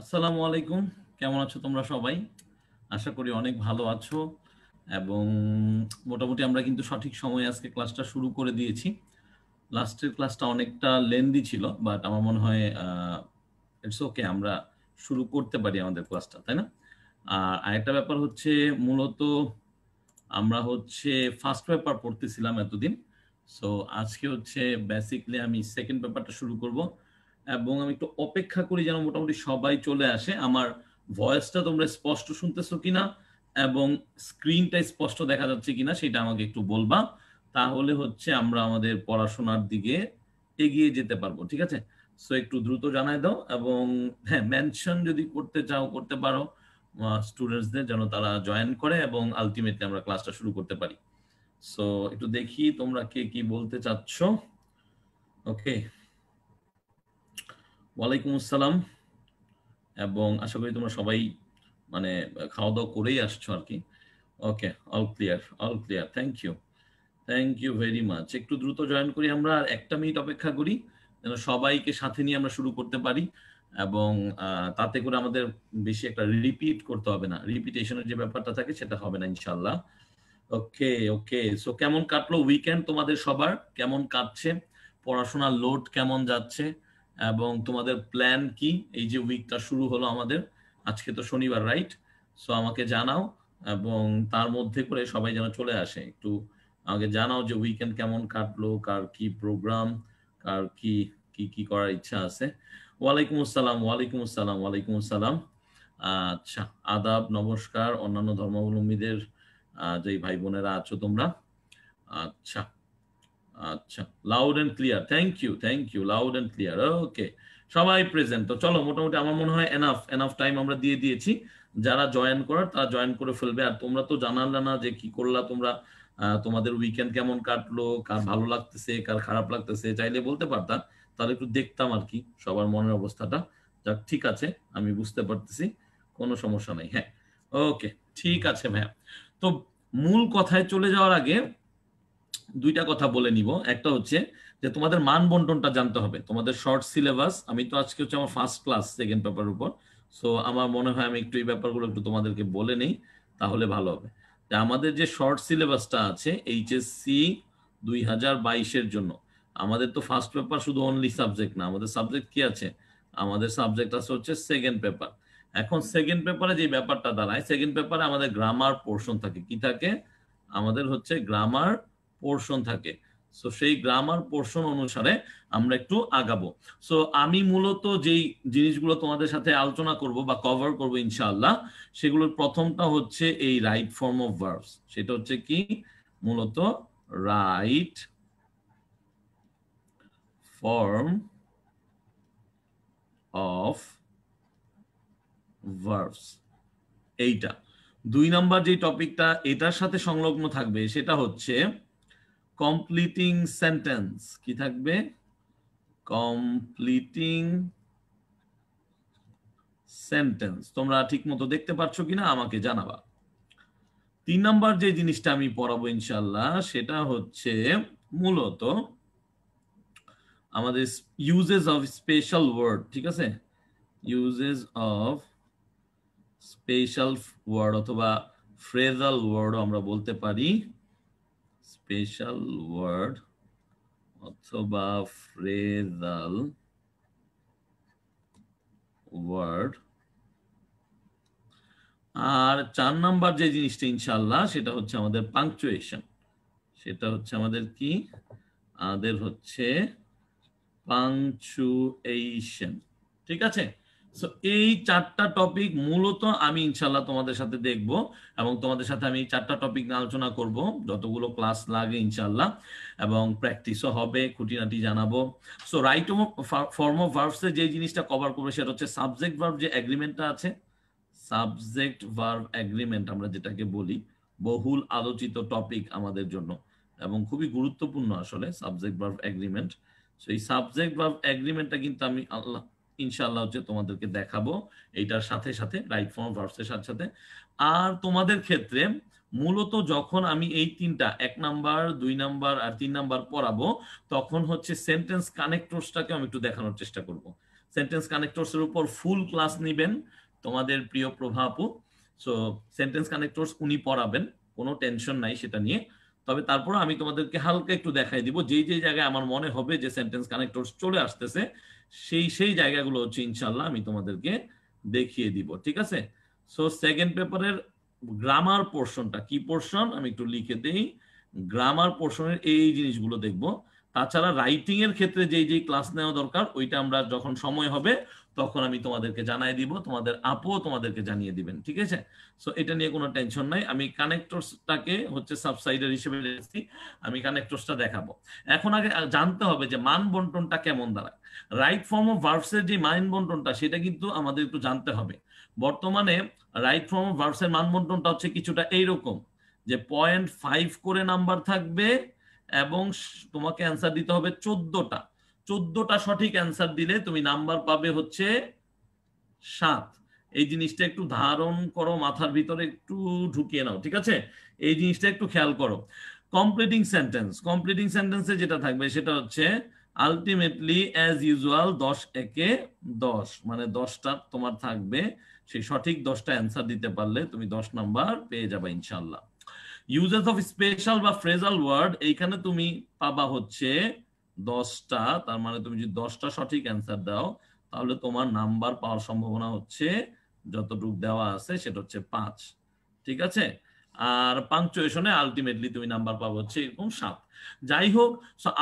আসসালামু আলাইকুম কেমন আছো তোমরা সবাই আশা করি অনেক ভালো আছো এবং মোটামুটি আমরা কিন্তু সঠিক সময়ে আজকে ক্লাসটা শুরু করে দিয়েছি লাস্টের ক্লাসটা অনেকটা লেন্দি ছিল বাট আমার মনে হয় ইটস ওকে আমরা শুরু করতে পারি আমাদের ক্লাসটা তাই না আর আরেকটা ব্যাপার হচ্ছে মূলত আমরা হচ্ছে ফার্স্ট পেপার পড়তেছিলাম এতদিন সো আজকে হচ্ছে বেসিকলি আমি সেকেন্ড পেপারটা শুরু করবো এবং আমি একটু অপেক্ষা করি যেন মোটামুটি সবাই চলে আসে আমার ভয়েসটা তোমরা স্পষ্ট শুনতেছো কিনা এবং স্ক্রিনটা স্পষ্ট দেখা যাচ্ছে কিনা সেটা আমাকে একটু বলবা তাহলে হচ্ছে আমরা আমাদের পড়াশোনার দিকে এগিয়ে যেতে পারবো ঠিক আছে সো একটু দ্রুত জানাই দাও এবং হ্যাঁ মেনশন যদি করতে চাও করতে পারো স্টুডেন্টসদের যেন তারা জয়েন করে এবং আলটিমেটলি আমরা ক্লাসটা শুরু করতে পারি সো একটু দেখি তোমরা কে কি বলতে চাচ্ছ ওকে ওয়ালাইকুম আসসালাম এবং আশা করি তোমরা সবাই মানে খাওয়া দাওয়া করেই আসছো আর কি okay all clear all clear thank you thank you very much একটু দ্রুত জয়েন করি আমরা আর একটা মিনিট অপেক্ষা করি যেন সবাইকে সাথে নিয়ে আমরা শুরু করতে পারি এবং তাতে করে আমাদের বেশি একটা রিপিট করতে হবে না রিপিটেশনের যে ব্যাপারটা থাকে সেটা হবে না ইনশাল্লাহ ওকে ওকে সো কেমন কাটলো উইকেন্ড তোমাদের সবার কেমন কাটছে পড়াশোনার লোড কেমন যাচ্ছে এবং তোমাদের প্ল্যান কি এই যে উইকটা শুরু হলো আমাদের আজকে তো শনিবার রাইট সো আমাকে জানাও এবং তার মধ্যে করে সবাই যেন চলে আসে একটু আমাকে জানাও যে উইকেন্ড কেমন কাটলো কার কি প্রোগ্রাম কার কি কি কি করার ইচ্ছা আছে ওয়ালাইকুম আসসালাম ওয়ালাইকুম আসসালাম ওয়ালাইকুম আসসালাম আচ্ছা আদাব নমস্কার অন্যান্য ধর্মাবলম্বীদের যে ভাই বোনেরা আছো তোমরা আচ্ছা আচ্ছা loud and clear thank you thank you loud and clear okay সবাই প্রেজেন্ট তো চলো মোটামুটি আমার মনে হয় এনাফ এনাফ টাইম আমরা দিয়ে দিয়েছি যারা জয়েন করার তারা জয়েন করে ফেলবে আর তোমরা তো জানালে না যে কি করলা তোমরা তোমাদের উইকেন্ড কেমন কাটলো কার ভালো লাগতেছে কার খারাপ লাগতেছে চাইলে বলতে পারতাম তাহলে একটু দেখতাম আর কি সবার মনের অবস্থাটা যাক ঠিক আছে আমি বুঝতে পারতেছি কোনো সমস্যা নাই হ্যাঁ ওকে ঠিক আছে ভাইয়া তো মূল কথায় চলে যাওয়ার আগে দুইটা কথা বলে নিব একটা হচ্ছে যে তোমাদের মান বন্টনটা জানতে হবে তোমাদের শর্ট সিলেবাস আমি তো আজকে হচ্ছে আমার ফার্স্ট ক্লাস সেকেন্ড পেপার উপর সো আমার মনে হয় আমি একটু এই ব্যাপারগুলো একটু তোমাদেরকে বলে নেই তাহলে ভালো হবে আমাদের যে শর্ট সিলেবাসটা আছে এইচএসসি দুই হাজার বাইশের জন্য আমাদের তো ফার্স্ট পেপার শুধু অনলি সাবজেক্ট না আমাদের সাবজেক্ট কি আছে আমাদের সাবজেক্ট আছে হচ্ছে সেকেন্ড পেপার এখন সেকেন্ড পেপারে যে ব্যাপারটা দাঁড়ায় সেকেন্ড পেপারে আমাদের গ্রামার পোর্শন থাকে কি থাকে আমাদের হচ্ছে গ্রামার পোর্শন থাকে সো সেই গ্রামার পোর্শন অনুসারে আমরা একটু আগাবো সো আমি মূলত যেই জিনিসগুলো তোমাদের সাথে আলোচনা করব বা কভার করব ইনশাআল্লাহ সেগুলোর প্রথমটা হচ্ছে এই রাইট ফর্ম অফ ভার্বস সেটা হচ্ছে কি মূলত রাইট ফর্ম অফ ভার্বস এইটা দুই নাম্বার যে টপিকটা এটার সাথে সংলগ্ন থাকবে সেটা হচ্ছে কমপ্লিটিং সেন্টেন্স কি থাকবে কমপ্লিটিং সেন্টেন্স তোমরা ঠিক মতো দেখতে পাচ্ছ কিনা আমাকে জানাবা তিন নম্বর যে জিনিসটা আমি পড়াবো ইনশাল্লাহ সেটা হচ্ছে মূলত আমাদের ইউজেস অফ স্পেশাল ওয়ার্ড ঠিক আছে ইউজেস অফ স্পেশাল ওয়ার্ড অথবা ফ্রেজাল ওয়ার্ড আমরা বলতে পারি স্পেশাল ওয়ার্ড অথবা ফ্রেজাল ওয়ার্ড আর চার নাম্বার যে জিনিসটা ইনশাল্লাহ সেটা হচ্ছে আমাদের পাংচুয়েশন সেটা হচ্ছে আমাদের কি আমাদের হচ্ছে পাংচুয়েশন ঠিক আছে সো এই চারটা টপিক মূলত আমি ইনশাল্লাহ তোমাদের সাথে দেখব এবং তোমাদের সাথে আমি চারটা টপিক নিয়ে আলোচনা করব যতগুলো ক্লাস লাগে ইনশাল্লাহ এবং প্র্যাকটিসও হবে খুঁটিনাটি জানাবো সো রাইট ফর্ম অফ ভার্ভসে যে জিনিসটা কভার করবে সেটা হচ্ছে সাবজেক্ট ভার্ব যে এগ্রিমেন্টটা আছে সাবজেক্ট ভার্ব এগ্রিমেন্ট আমরা যেটাকে বলি বহুল আলোচিত টপিক আমাদের জন্য এবং খুবই গুরুত্বপূর্ণ আসলে সাবজেক্ট ভার্ব এগ্রিমেন্ট সেই সাবজেক্ট ভার্ব এগ্রিমেন্টটা কিন্তু আমি আল্লাহ ইনশাল্লাহ হচ্ছে তোমাদেরকে দেখাবো এইটার সাথে সাথে রাইট ফর্ম ভার্সের সাথে সাথে আর তোমাদের ক্ষেত্রে মূলত যখন আমি এই তিনটা এক নাম্বার দুই নাম্বার আর তিন নাম্বার পড়াবো তখন হচ্ছে সেন্টেন্স কানেক্টরসটাকে আমি একটু দেখানোর চেষ্টা করব সেন্টেন্স কানেক্টরস এর উপর ফুল ক্লাস নিবেন তোমাদের প্রিয় প্রভাপু সো সেন্টেন্স কানেক্টরস উনি পড়াবেন কোনো টেনশন নাই সেটা নিয়ে তবে তারপর আমি তোমাদেরকে হালকা একটু দেখাই দিব যেই যে জায়গায় আমার মনে হবে যে সেন্টেন্স কানেক্টরস চলে আসতেছে সেই সেই জায়গাগুলো হচ্ছে ইনশাল্লাহ আমি তোমাদেরকে দেখিয়ে দিব ঠিক আছে সো সেকেন্ড পেপারের গ্রামার পোর্শনটা কি পোর্শন আমি একটু লিখে দেই গ্রামার পোর্শনের এই জিনিসগুলো দেখব তাছাড়া রাইটিং এর ক্ষেত্রে যেই যেই ক্লাস নেওয়া দরকার ওইটা আমরা যখন সময় হবে তখন আমি তোমাদেরকে জানাই দিব তোমাদের আপও তোমাদেরকে জানিয়ে দিবেন ঠিক আছে সো এটা নিয়ে কোনো টেনশন নাই আমি কানেক্টরসটাকে হচ্ছে সাবসাইডার হিসেবে রেখেছি আমি কানেক্টরসটা দেখাবো এখন আগে জানতে হবে যে মান বন্টনটা কেমন দাঁড়ায় রাইট ফর্ম অফ ভার্বসের যে মান বন্টনটা সেটা কিন্তু আমাদের একটু জানতে হবে বর্তমানে রাইট ফর্ম অফ ভার্বসের মান বন্টনটা হচ্ছে কিছুটা এইরকম যে পয়েন্ট ফাইভ করে নাম্বার থাকবে এবং তোমাকে অ্যান্সার দিতে হবে চোদ্দটা চোদ্দটা সঠিক অ্যান্সার দিলে তুমি নাম্বার পাবে হচ্ছে সাত এই জিনিসটা একটু ধারণ করো মাথার ভিতরে একটু ঢুকিয়ে নাও ঠিক আছে এই জিনিসটা একটু খেয়াল করো কমপ্লিটিং সেন্টেন্স কমপ্লিটিং সেন্টেন্সে যেটা থাকবে সেটা হচ্ছে আলটিমেটলি অ্যাজ ইউজুয়াল দশ একে দশ মানে দশটা তোমার থাকবে সেই সঠিক দশটা অ্যান্সার দিতে পারলে তুমি দশ নাম্বার পেয়ে যাবে ইনশাল্লাহ ইউজেস অফ স্পেশাল বা ফ্রেজাল ওয়ার্ড এইখানে তুমি পাবা হচ্ছে দশটা তার মানে তুমি যদি দশটা সঠিক অ্যান্সার দাও তাহলে তোমার নাম্বার পাওয়ার সম্ভাবনা হচ্ছে যতটুক দেওয়া আছে সেটা হচ্ছে পাঁচ ঠিক আছে আর পাংচুয়েশনে আলটিমেটলি তুমি নাম্বার পাবো হচ্ছে এরকম সাত যাই হোক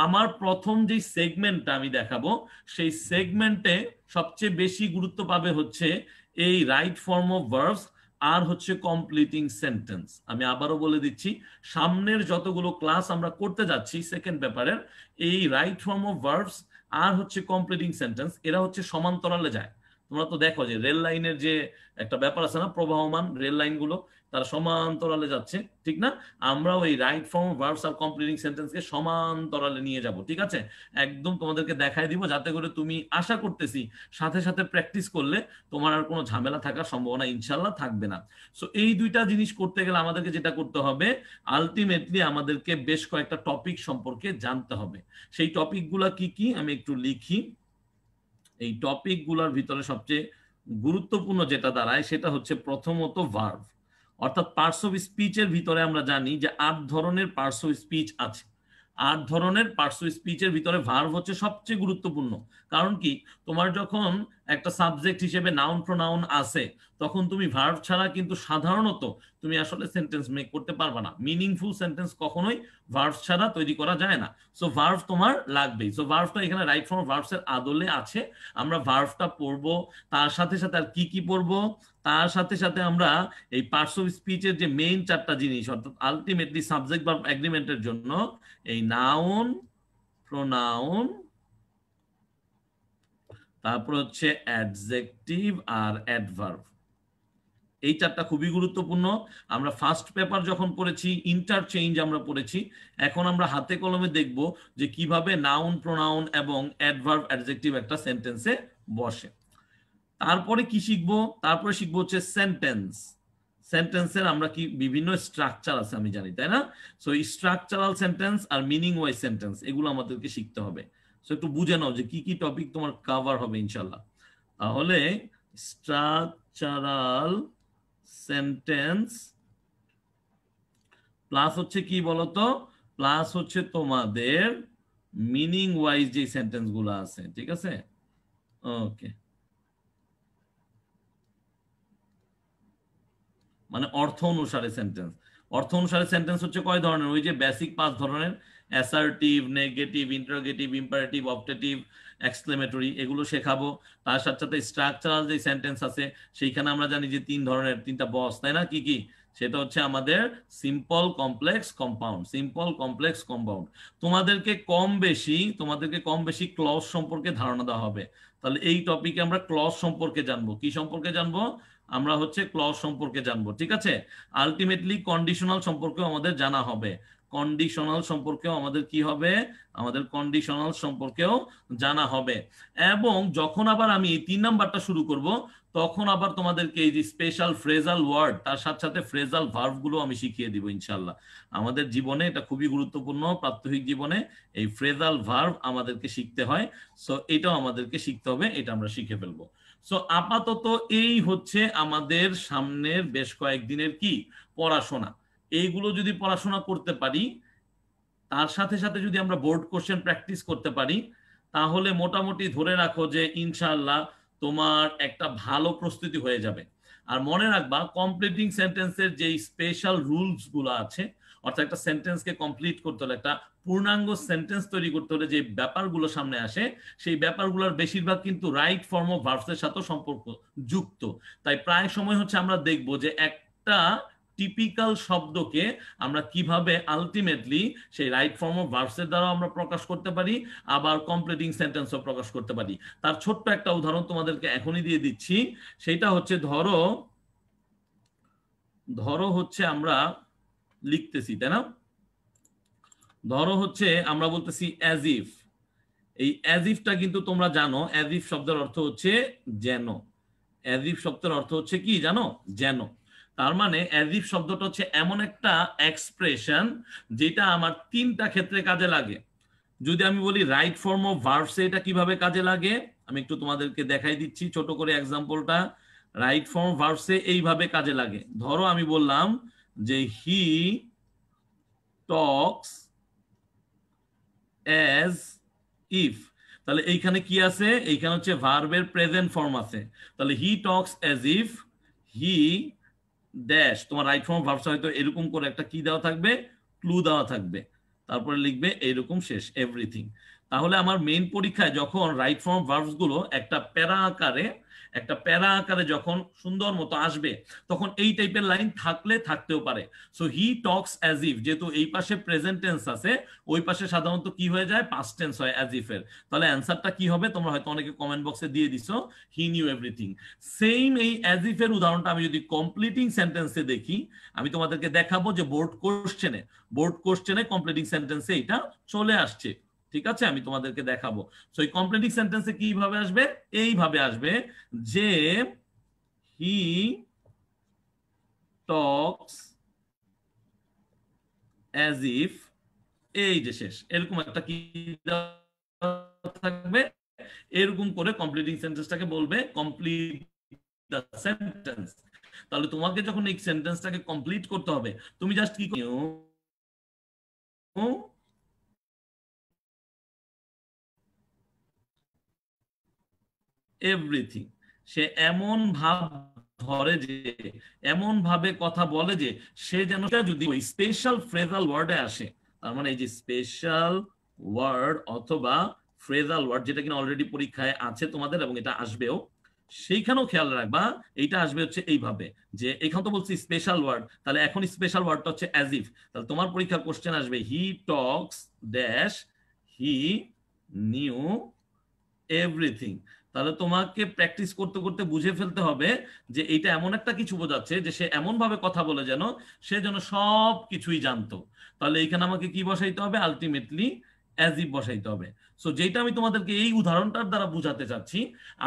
আমার প্রথম যে সেগমেন্টটা আমি দেখাবো সেই সেগমেন্টে সবচেয়ে বেশি গুরুত্ব পাবে হচ্ছে এই রাইট ফর্ম অফ ভার্বস আর হচ্ছে কমপ্লিটিং সেন্টেন্স আমি আবারও বলে দিচ্ছি সামনের যতগুলো ক্লাস আমরা করতে যাচ্ছি সেকেন্ড পেপারের এই রাইট ফর্ম অফ ভার্বস আর হচ্ছে কমপ্লিটিং সেন্টেন্স এরা হচ্ছে সমান্তরালে যায় তোমরা তো দেখো যে রেল লাইনের যে একটা ব্যাপার আছে না প্রবাহমান রেল লাইনগুলো তারা সমান্তরালে যাচ্ছে ঠিক না আমরাও ওই রাইট ফর্ম ভার্বস আর কমপ্লিটিং সেন্টেন্সকে সমান্তরালে নিয়ে যাব ঠিক আছে একদম তোমাদেরকে দেখায় দিব যাতে করে তুমি আশা করতেছি সাথে সাথে প্র্যাকটিস করলে তোমার আর কোনো ঝামেলা থাকার সম্ভাবনা ইনশাল্লাহ থাকবে না সো এই দুইটা জিনিস করতে গেলে আমাদেরকে যেটা করতে হবে আলটিমেটলি আমাদেরকে বেশ কয়েকটা টপিক সম্পর্কে জানতে হবে সেই টপিকগুলা কি কি আমি একটু লিখি এই টপিকগুলোর ভিতরে সবচেয়ে গুরুত্বপূর্ণ যেটা দাঁড়ায় সেটা হচ্ছে প্রথমত ভার্ভ অর্থাৎ পার্টস অফ স্পিচের ভিতরে আমরা জানি যে আট ধরনের পার্টস অফ স্পিচ আছে আট ধরনের পার্টস অফ স্পিচের ভিতরে ভার্ভ হচ্ছে সবচেয়ে গুরুত্বপূর্ণ কারণ কি তোমার যখন একটা সাবজেক্ট হিসেবে নাউন প্রোনাউন আসে তখন তুমি ভার্ভ ছাড়া কিন্তু সাধারণত তুমি আসলে সেন্টেন্স মেক করতে পারবা না মিনিংফুল সেন্টেন্স কখনোই ভার্ভ ছাড়া তৈরি করা যায় না সো ভার্ভ তোমার লাগবেই সো ভার্ভটা এখানে রাইট ফর্ম ভার্ভস এর আদলে আছে আমরা ভার্ভটা পড়বো তার সাথে সাথে আর কি কি পড়বো তার সাথে সাথে আমরা এই পার্টস অফ স্পিচের যে মেইন চারটা জিনিস অর্থাৎ আলটিমেটলি সাবজেক্ট বা এগ্রিমেন্টের জন্য এই নাউন প্রোনাউন তারপর হচ্ছে অ্যাডজেক্টিভ আর অ্যাডভার্ব এই চারটা খুবই গুরুত্বপূর্ণ আমরা ফার্স্ট পেপার যখন পড়েছি ইন্টারচেঞ্জ আমরা পড়েছি এখন আমরা হাতে কলমে দেখব যে কিভাবে নাউন প্রোনাউন এবং অ্যাডভার্ব অ্যাডজেক্টিভ একটা সেন্টেন্সে বসে তারপরে কি শিখবো তারপরে শিখবো হচ্ছে সেন্টেন্স সেন্টেন্সের আমরা কি বিভিন্ন স্ট্রাকচার আছে আমি জানি তাই না সো স্ট্রাকচারাল সেন্টেন্স আর মিনিং ওয়াইজ সেন্টেন্স এগুলো আমাদেরকে শিখতে হবে সো একটু বুঝে নাও যে কি কি টপিক তোমার কভার হবে ইনশাল্লাহ তাহলে স্ট্রাকচারাল সেন্টেন্স প্লাস হচ্ছে কি বলতো প্লাস হচ্ছে তোমাদের মিনিং ওয়াইজ যে সেন্টেন্সগুলো আছে ঠিক আছে ওকে মানে অর্থ অনুসারে সেন্টেন্স অর্থ অনুসারে সেন্টেন্স হচ্ছে কয় ধরনের ওই যে বেসিক পাঁচ ধরনের assertive negative interrogative imperative optative exclamatory এগুলো শেখাবো তার সাথে সাথে স্ট্রাকচারাল যে সেন্টেন্স আছে সেইখানে আমরা জানি যে তিন ধরনের তিনটা বস তাই না কি কি সেটা হচ্ছে আমাদের simple complex compound simple complex compound তোমাদেরকে কম বেশি তোমাদেরকে কম বেশি ক্লস সম্পর্কে ধারণা দেওয়া হবে তাহলে এই টপিকে আমরা ক্লস সম্পর্কে জানবো কি সম্পর্কে জানবো আমরা হচ্ছে ক্লজ সম্পর্কে জানবো ঠিক আছে আলটিমেটলি কন্ডিশনাল সম্পর্কেও আমাদের জানা হবে কন্ডিশনাল সম্পর্কেও আমাদের কি হবে আমাদের কন্ডিশনাল সম্পর্কেও জানা হবে এবং যখন আবার আমি তিন নাম্বারটা শুরু করব তখন আবার তোমাদেরকে এই যে স্পেশাল ফ্রেজাল ওয়ার্ড তার সাথে সাথে ফ্রেজাল ভার্ভগুলো আমি শিখিয়ে দিব ইনশাল্লাহ আমাদের জীবনে এটা খুবই গুরুত্বপূর্ণ প্রাত্যহিক জীবনে এই ফ্রেজাল ভার্ভ আমাদেরকে শিখতে হয় সো এটাও আমাদেরকে শিখতে হবে এটা আমরা শিখে ফেলবো সো আপাতত এই হচ্ছে আমাদের সামনের বেশ কয়েকদিনের কি পড়াশোনা এইগুলো যদি পড়াশোনা করতে পারি তার সাথে সাথে যদি আমরা বোর্ড কোশ্চেন প্র্যাকটিস করতে পারি তাহলে মোটামুটি ধরে রাখো যে ইনশাল্লাহ তোমার একটা ভালো প্রস্তুতি হয়ে যাবে আর মনে রাখবা কমপ্লিটিং সেন্টেন্সের যে স্পেশাল রুলস গুলো আছে অর্থাৎ একটা সেন্টেন্সকে কমপ্লিট করতে হলে একটা পূর্ণাঙ্গ সেন্টেন্স তৈরি করতে হলে যে ব্যাপারগুলো সামনে আসে সেই ব্যাপারগুলোর বেশিরভাগ কিন্তু রাইট ফর্ম অফ ভার্বসের সাথে সম্পর্ক যুক্ত তাই প্রায় সময় হচ্ছে আমরা দেখব যে একটা টিপিক্যাল শব্দকে আমরা কিভাবে আলটিমেটলি সেই রাইট ফর্ম অফ ভার্বসের দ্বারা আমরা প্রকাশ করতে পারি আবার কমপ্লিটিং সেন্টেন্সও প্রকাশ করতে পারি তার ছোট্ট একটা উদাহরণ তোমাদেরকে এখনই দিয়ে দিচ্ছি সেটা হচ্ছে ধরো ধরো হচ্ছে আমরা লিখতেছি তাই না ধরো হচ্ছে আমরা বলতেছি অ্যাজ ইফ এই অ্যাজ ইফটা কিন্তু তোমরা জানো অ্যাজ ইফ শব্দের অর্থ হচ্ছে যেন অ্যাজ ইফ শব্দের অর্থ হচ্ছে কি জানো যেন তার মানে অ্যাজ ইফ শব্দটা হচ্ছে এমন একটা এক্সপ্রেশন যেটা আমার তিনটা ক্ষেত্রে কাজে লাগে যদি আমি বলি রাইট ফর্ম অফ ভার্বসে এটা কিভাবে কাজে লাগে আমি একটু তোমাদেরকে দেখাই দিচ্ছি ছোট করে এক্সাম্পলটা রাইট ফর্ম ভার্বসে এইভাবে কাজে লাগে ধরো আমি বললাম যে হি টক্স অ্যাজ ইফ তাহলে এইখানে কি আছে এইখানে হচ্ছে ভার্বের প্রেজেন্ট ফর্ম আছে তাহলে he talks as if he dash তোমার রাইট ফর্ম ভার্বসা হয়তো এরকম করে একটা কি দেওয়া থাকবে ক্লু দেওয়া থাকবে তারপরে লিখবে এইরকম শেষ এভরিথিং তাহলে আমার মেইন পরীক্ষায় যখন রাইট ফর্ম ভার্বসগুলো একটা প্যারা আকারে একটা প্যারা আকারে যখন সুন্দর মতো আসবে তখন এই টাইপের লাইন থাকলে থাকতেও পারে so he talks as if যেহেতু এই পাশে প্রেজেন্ট টেন্স আছে ওই পাশে সাধারণত কি হয়ে যায় পাস্ট টেন্স হয় অ্যাজ ইফ এর তাহলে অ্যান্সারটা কি হবে তোমরা হয়তো অনেকে কমেন্ট বক্সে দিয়ে দিছো হি নিউ এভরিথিং সেম এই অ্যাজ ইফ এর উদাহরণটা আমি যদি কমপ্লিটিং সেন্টেন্সে দেখি আমি তোমাদেরকে দেখাবো যে বোর্ড কোশ্চেনে বোর্ড কোশ্চেনে কমপ্লিটিং সেন্টেন্সে এটা চলে আসছে ঠিক আছে আমি তোমাদেরকে দেখাবো সো এই কমপ্লিটিং সেন্টেন্সে কিভাবে আসবে এইভাবে আসবে যে হি টক্স অ্যাজ ইফ এই যে শেষ এরকম একটা কি থাকবে এরকম করে কমপ্লিটিং সেন্টেন্সটাকে বলবে কমপ্লিট দা সেন্টেন্স তাহলে তোমাকে যখন এই সেন্টেন্সটাকে কমপ্লিট করতে হবে তুমি জাস্ট কি এভরিথিং সে এমন ভাব ধরে যে এমন ভাবে কথা বলে যে সে যেন যদি ওই স্পেশাল ফ্রেজাল ওয়ার্ডে আসে তার মানে এই যে স্পেশাল ওয়ার্ড অথবা ফ্রেজাল ওয়ার্ড যেটা কিনা অলরেডি পরীক্ষায় আছে তোমাদের এবং এটা আসবেও সেইখানেও খেয়াল রাখবা এইটা আসবে হচ্ছে এইভাবে যে এখানে তো বলছি স্পেশাল ওয়ার্ড তাহলে এখন স্পেশাল ওয়ার্ডটা হচ্ছে অ্যাজ ইফ তাহলে তোমার পরীক্ষার কোশ্চেন আসবে he talks dash he knew everything তাহলে তোমাকে প্র্যাকটিস করতে করতে বুঝে ফেলতে হবে যে এইটা এমন একটা কিছু বোঝাচ্ছে যে সে এমন ভাবে কথা বলে যেন সে যেন সব কিছুই জানতো তাহলে এখানে আমাকে কি বসাইতে হবে আলটিমেটলি অ্যাজিভ বসাইতে হবে সো যেটা আমি তোমাদেরকে এই উদাহরণটার দ্বারা বুঝাতে চাচ্ছি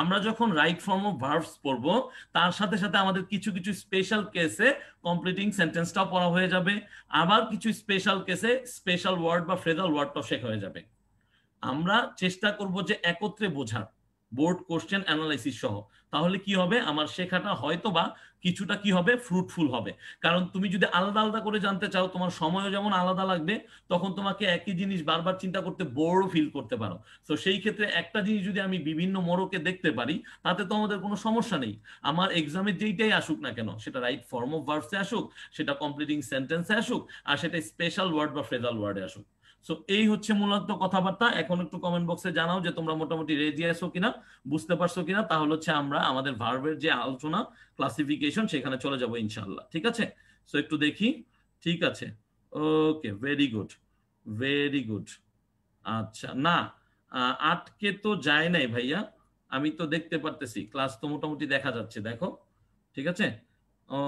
আমরা যখন রাইট ফর্ম অফ ভার্বস পড়ব তার সাথে সাথে আমাদের কিছু কিছু স্পেশাল কেসে কমপ্লিটিং সেন্টেন্সটাও পড়া হয়ে যাবে আবার কিছু স্পেশাল কেসে স্পেশাল ওয়ার্ড বা ফ্রেজাল ওয়ার্ডটাও শেখা হয়ে যাবে আমরা চেষ্টা করব যে একত্রে বোঝার বোর্ড কোশ্চেন অ্যানালাইসিস সহ তাহলে কি হবে আমার শেখাটা হয়তো বা কিছুটা কি হবে ফ্রুটফুল হবে কারণ তুমি যদি আলাদা আলাদা করে জানতে চাও তোমার সময়ও যেমন আলাদা লাগবে তখন তোমাকে একই জিনিস বারবার চিন্তা করতে বড় ফিল করতে পারো তো সেই ক্ষেত্রে একটা জিনিস যদি আমি বিভিন্ন মোড়কে দেখতে পারি তাতে তো আমাদের কোনো সমস্যা নেই আমার এক্সামে যেইটাই আসুক না কেন সেটা রাইট ফর্ম অফ ভার্সে আসুক সেটা কমপ্লিটিং সেন্টেন্সে আসুক আর সেটা স্পেশাল ওয়ার্ড বা ফ্রেজাল ওয়ার্ডে আসুক সো এই হচ্ছে মূলত কথাবার্তা এখন একটু কমেন্ট বক্সে জানাও যে তোমরা মোটামুটি রেডি আছো কিনা বুঝতে পারছো কিনা তাহলে হচ্ছে আমরা আমাদের ভার্বের যে আলোচনা ক্লাসিফিকেশন সেখানে চলে যাব ইনশাল্লাহ ঠিক আছে সো একটু দেখি ঠিক আছে okay very good very good আচ্ছা না আটকে তো যায় নাই ভাইয়া আমি তো দেখতে পারতেছি ক্লাস তো মোটামুটি দেখা যাচ্ছে দেখো ঠিক আছে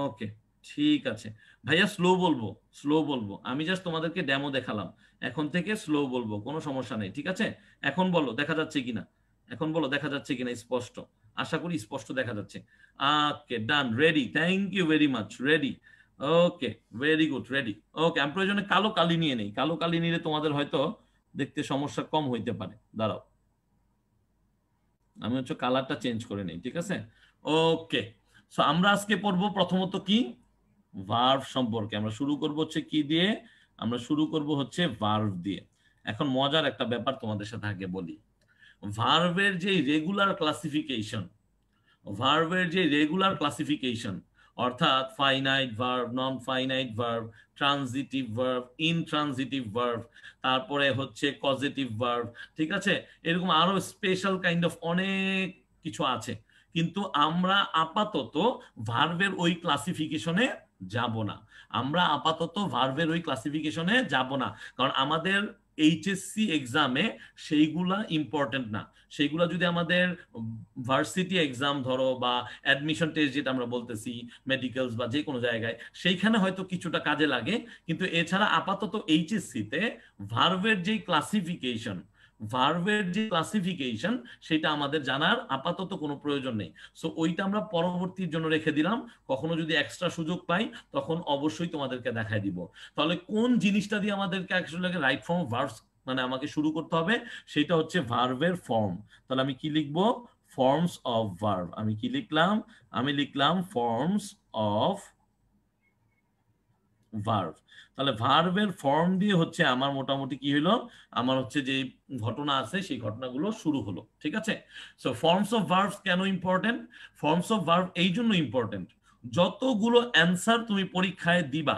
ওকে ঠিক আছে ভাইয়া স্লো বলবো স্লো বলবো আমি জাস্ট তোমাদেরকে ডেমো দেখালাম এখন থেকে স্লো বলবো কোনো সমস্যা নেই ঠিক আছে এখন বলো দেখা যাচ্ছে কিনা এখন বলো দেখা যাচ্ছে কিনা স্পষ্ট আশা করি স্পষ্ট দেখা যাচ্ছে okay done ready thank you very much ready okay very good ready okay আমি প্রয়োজনে কালো কালি নিয়ে নেই কালো কালি নিলে তোমাদের হয়তো দেখতে সমস্যা কম হইতে পারে দাঁড়াও আমি হচ্ছে কালারটা চেঞ্জ করে নেই ঠিক আছে ওকে সো আমরা আজকে পড়বো প্রথমত কি ভার্ভ সম্পর্কে আমরা শুরু করব হচ্ছে কি দিয়ে আমরা শুরু করব হচ্ছে ভার্ভ দিয়ে এখন মজার একটা ব্যাপার তোমাদের সাথে আগে বলি ভার্ভের যে রেগুলার ক্লাসিফিকেশন ভার্ভের যে রেগুলার ক্লাসিফিকেশন অর্থাৎ finite verb non finite verb transitive verb intransitive verb তারপরে হচ্ছে কজিটিভ ভার্ভ ঠিক আছে এরকম আরো স্পেশাল কাইন্ড অফ অনেক কিছু আছে কিন্তু আমরা আপাতত ভার্ভের ওই ক্লাসিফিকেশনে যাব না আমরা আপাতত ভার্ভের ওই ক্লাসিফিকেশনে যাব না কারণ আমাদের এইচএসসি এক্সামে সেইগুলা ইম্পর্টেন্ট না সেইগুলা যদি আমাদের ভার্সিটি এক্সাম ধরো বা অ্যাডমিশন টেস্ট যেটা আমরা বলতেছি মেডিকেলস বা যে কোনো জায়গায় সেইখানে হয়তো কিছুটা কাজে লাগে কিন্তু এছাড়া আপাতত এইচএসসিতে ভার্ভের যে ক্লাসিফিকেশন ভার্ভের যে ক্লাসিফিকেশন সেটা আমাদের জানার আপাতত কোনো প্রয়োজন নেই সো ওইটা আমরা পরবর্তীর জন্য রেখে দিলাম কখনো যদি এক্সট্রা সুযোগ পাই তখন অবশ্যই তোমাদেরকে দেখায় দিব তাহলে কোন জিনিসটা দিয়ে আমাদেরকে অ্যাকচুয়ালি রাইট ফর্ম ভার্স মানে আমাকে শুরু করতে হবে সেটা হচ্ছে ভার্ভের ফর্ম তাহলে আমি কি লিখব ফর্মস অফ ভার্ভ আমি কি লিখলাম আমি লিখলাম ফর্মস অফ ভার্ভ তাহলে ভার্বের ফর্ম দিয়ে হচ্ছে আমার মোটামুটি কি হলো আমার হচ্ছে যে ঘটনা আছে সেই ঘটনাগুলো শুরু হলো ঠিক আছে সো ফর্মস অফ ভার্বস কেন ইম্পর্টেন্ট ফর্মস অফ ভার্ব এই জন্য ইম্পর্টেন্ট যতগুলো অ্যান্সার তুমি পরীক্ষায় দিবা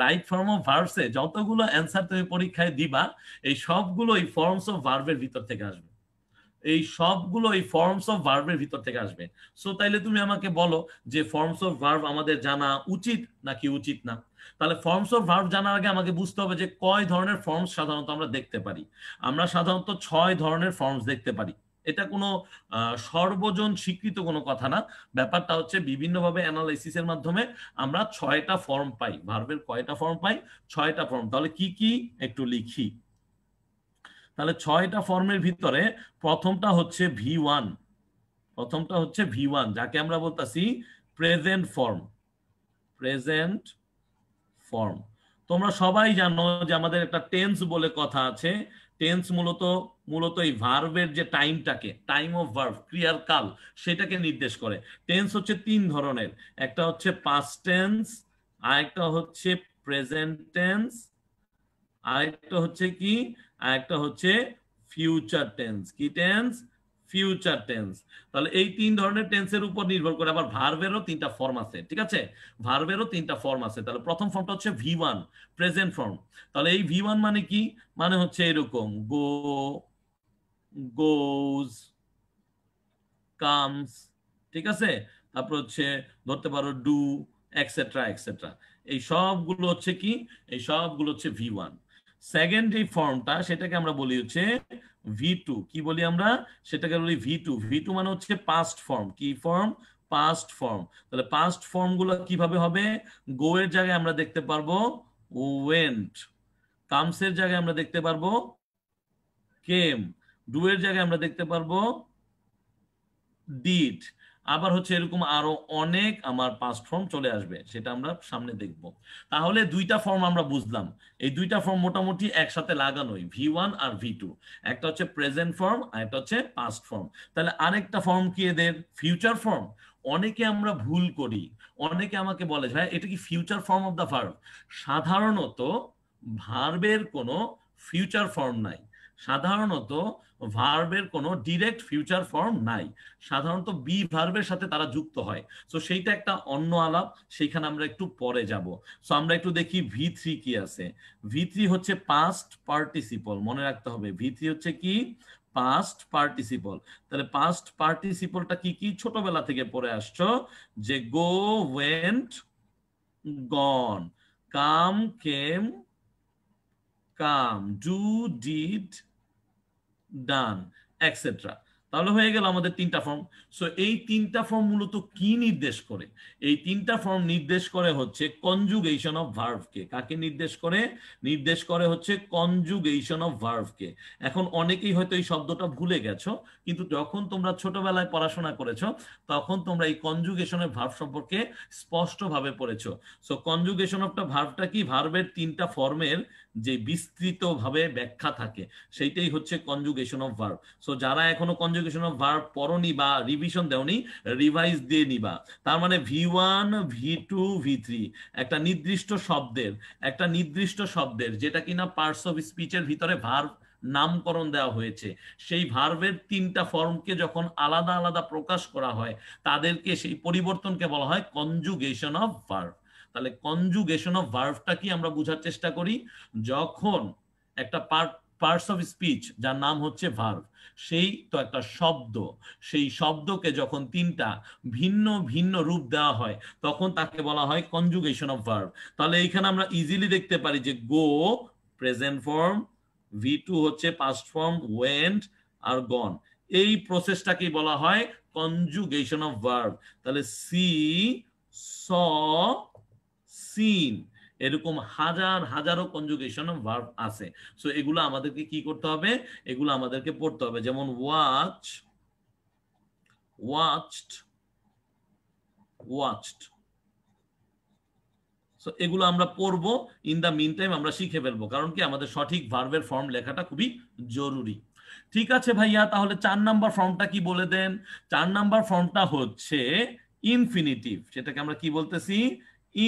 রাইট ফর্ম অফ ভার্বসে যতগুলো অ্যান্সার তুমি পরীক্ষায় দিবা এই সবগুলো এই ফর্মস অফ ভার্বের ভিতর থেকে আসবে এই সবগুলো এই ফর্মস অফ ভার্বের ভিতর থেকে আসবে সো তাইলে তুমি আমাকে বলো যে ফর্মস অফ ভার্ব আমাদের জানা উচিত নাকি উচিত না তাহলে ফর্মস অফ ভার্ব জানার আগে আমাকে বুঝতে হবে যে কয় ধরনের ফর্মস সাধারণত আমরা দেখতে পারি আমরা সাধারণত ছয় ধরনের ফর্মস দেখতে পারি এটা কোনো সর্বজন স্বীকৃত কোনো কথা না ব্যাপারটা হচ্ছে বিভিন্নভাবে অ্যানালাইসিসের মাধ্যমে আমরা ছয়টা ফর্ম পাই ভার্বের কয়টা ফর্ম পাই ছয়টা ফর্ম তাহলে কি কি একটু লিখি তাহলে ছয়টা ফর্মের ভিতরে প্রথমটা হচ্ছে ভি ওয়ান প্রথমটা হচ্ছে ভি ওয়ান যাকে আমরা বলতেছি প্রেজেন্ট ফর্ম প্রেজেন্ট ফর্ম তোমরা সবাই জানো যে আমাদের একটা টেন্স বলে কথা আছে টেন্স মূলত মূলত এই ভার্ভের যে টাইমটাকে টাইম অফ ভার্ভ ক্রিয়ার কাল সেটাকে নির্দেশ করে টেন্স হচ্ছে তিন ধরনের একটা হচ্ছে পাস্ট টেন্স আরেকটা হচ্ছে প্রেজেন্ট টেন্স আরেকটা হচ্ছে কি আর একটা হচ্ছে ফিউচার টেন্স কি টেন্স ফিউচার টেন্স তাহলে এই তিন ধরনের টেন্সের উপর নির্ভর করে আবার ভার্বেরও তিনটা ফর্ম আছে ঠিক আছে ভার্বেরও তিনটা ফর্ম আছে তাহলে প্রথম ফর্মটা হচ্ছে ভি ওয়ান প্রেজেন্ট ফর্ম তাহলে এই ভি ওয়ান মানে কি মানে হচ্ছে এরকম গো গোজ কামস ঠিক আছে তারপর হচ্ছে ধরতে পারো ডু এক্সেট্রা এক্সেট্রা এই সবগুলো হচ্ছে কি এই সবগুলো হচ্ছে ভি ওয়ান সেকেন্ড যে ফর্মটা সেটাকে আমরা বলি হচ্ছে ভি টু কি বলি আমরা সেটাকে বলি ভি টু ভি টু মানে হচ্ছে পাস্ট ফর্ম কি ফর্ম পাস্ট ফর্ম তাহলে পাস্ট ফর্ম গুলো কিভাবে হবে গো এর জায়গায় আমরা দেখতে পারবো ওয়েন্ট কামস এর জায়গায় আমরা দেখতে পারবো কেম ডু এর জায়গায় আমরা দেখতে পারবো ডিড আবার হচ্ছে এরকম আরো অনেক আমার পাস্ট ফর্ম চলে আসবে সেটা আমরা সামনে দেখব তাহলে দুইটা ফর্ম আমরা বুঝলাম এই দুইটা ফর্ম মোটামুটি একসাথে লাগানোই ভি ওয়ান আর ভি টু একটা হচ্ছে প্রেজেন্ট ফর্ম আর একটা হচ্ছে পাস্ট ফর্ম তাহলে আরেকটা ফর্ম কি এদের ফিউচার ফর্ম অনেকে আমরা ভুল করি অনেকে আমাকে বলে ভাই এটা কি future form of the verb সাধারণত ভার্বের কোনো ফিউচার ফর্ম নাই সাধারণত ভার্বের কোনো ডিরেক্ট ফিউচার ফর্ম নাই সাধারণত বি ভার্বের সাথে তারা যুক্ত হয় সো সেইটা একটা অন্য আলাপ সেইখানে আমরা একটু পরে যাব সো আমরা একটু দেখি ভি থ্রি কি আছে ভি থ্রি হচ্ছে পাস্ট পার্টিসিপল মনে রাখতে হবে ভি থ্রি হচ্ছে কি পাস্ট পার্টিসিপল তাহলে পাস্ট পার্টিসিপলটা কি কি ছোটবেলা থেকে পড়ে আসছো যে go went gone come came come do did done, etc. তাহলে হয়ে গেল আমাদের তিনটা ফর্ম সো এই তিনটা ফর্ম মূলত কি নির্দেশ করে এই তিনটা ফর্ম নির্দেশ করে হচ্ছে কনজুগেশন অফ ভার্ভকে কাকে নির্দেশ করে নির্দেশ করে হচ্ছে কনজুগেশন অফ ভার্ভকে এখন অনেকেই হয়তো এই শব্দটা ভুলে গেছো কিন্তু যখন তোমরা ছোটবেলায় পড়াশোনা করেছো তখন তোমরা এই কনজুগেশনের ভার্ভ সম্পর্কে স্পষ্টভাবে পড়েছো সো কনজুগেশন অফটা ভার্ভটা কি ভার্ভের তিনটা ফর্মের যে বিস্তৃতভাবে ব্যাখ্যা থাকে সেইটাই হচ্ছে কনজুগেশন অফ ভার্ভ সো যারা এখনো কনজু কনজুগেশন অফ ভার পড়নি বা রিভিশন দেওনি রিভাইজ দিয়ে নিবা তার মানে V one V two V three একটা নির্দিষ্ট শব্দের একটা নির্দিষ্ট শব্দের যেটা কিনা পার্টস অফ স্পিচের ভিতরে ভার নামকরণ দেওয়া হয়েছে সেই ভার্বের তিনটা ফর্মকে যখন আলাদা আলাদা প্রকাশ করা হয় তাদেরকে সেই পরিবর্তনকে বলা হয় কনজুগেশন অফ ভার্ভ তাহলে কনজুগেশন অফ ভার্ভটা কি আমরা বোঝার চেষ্টা করি যখন একটা পার্টস অফ স্পিচ যার নাম হচ্ছে ভার্ভ সেই তো একটা শব্দ সেই শব্দকে যখন তিনটা ভিন্ন ভিন্ন রূপ দেওয়া হয় তখন তাকে বলা হয় কনজুগেশন অফ ভার্ব তাহলে এইখানে আমরা ইজিলি দেখতে পারি যে go present form V two হচ্ছে পাস্ট ফর্ম ওয়েন্ট আর গন এই প্রসেসটাকে বলা হয় কনজুগেশন অফ ভার্ব তাহলে সি স সিন এরকম হাজার হাজারো কনজুগেশন ভার্ব আছে সো এগুলো আমাদেরকে কি করতে হবে এগুলো আমাদেরকে পড়তে হবে যেমন ওয়াচ ওয়াচড ওয়াচড সো এগুলো আমরা পড়ব ইন দ্য মিন টাইম আমরা শিখে ফেলবো কারণ কি আমাদের সঠিক ভার্বের ফর্ম লেখাটা খুবই জরুরি ঠিক আছে ভাইয়া তাহলে চার নাম্বার ফর্মটা কি বলে দেন চার নাম্বার ফর্মটা হচ্ছে ইনফিনিটিভ সেটাকে আমরা কি বলতেছি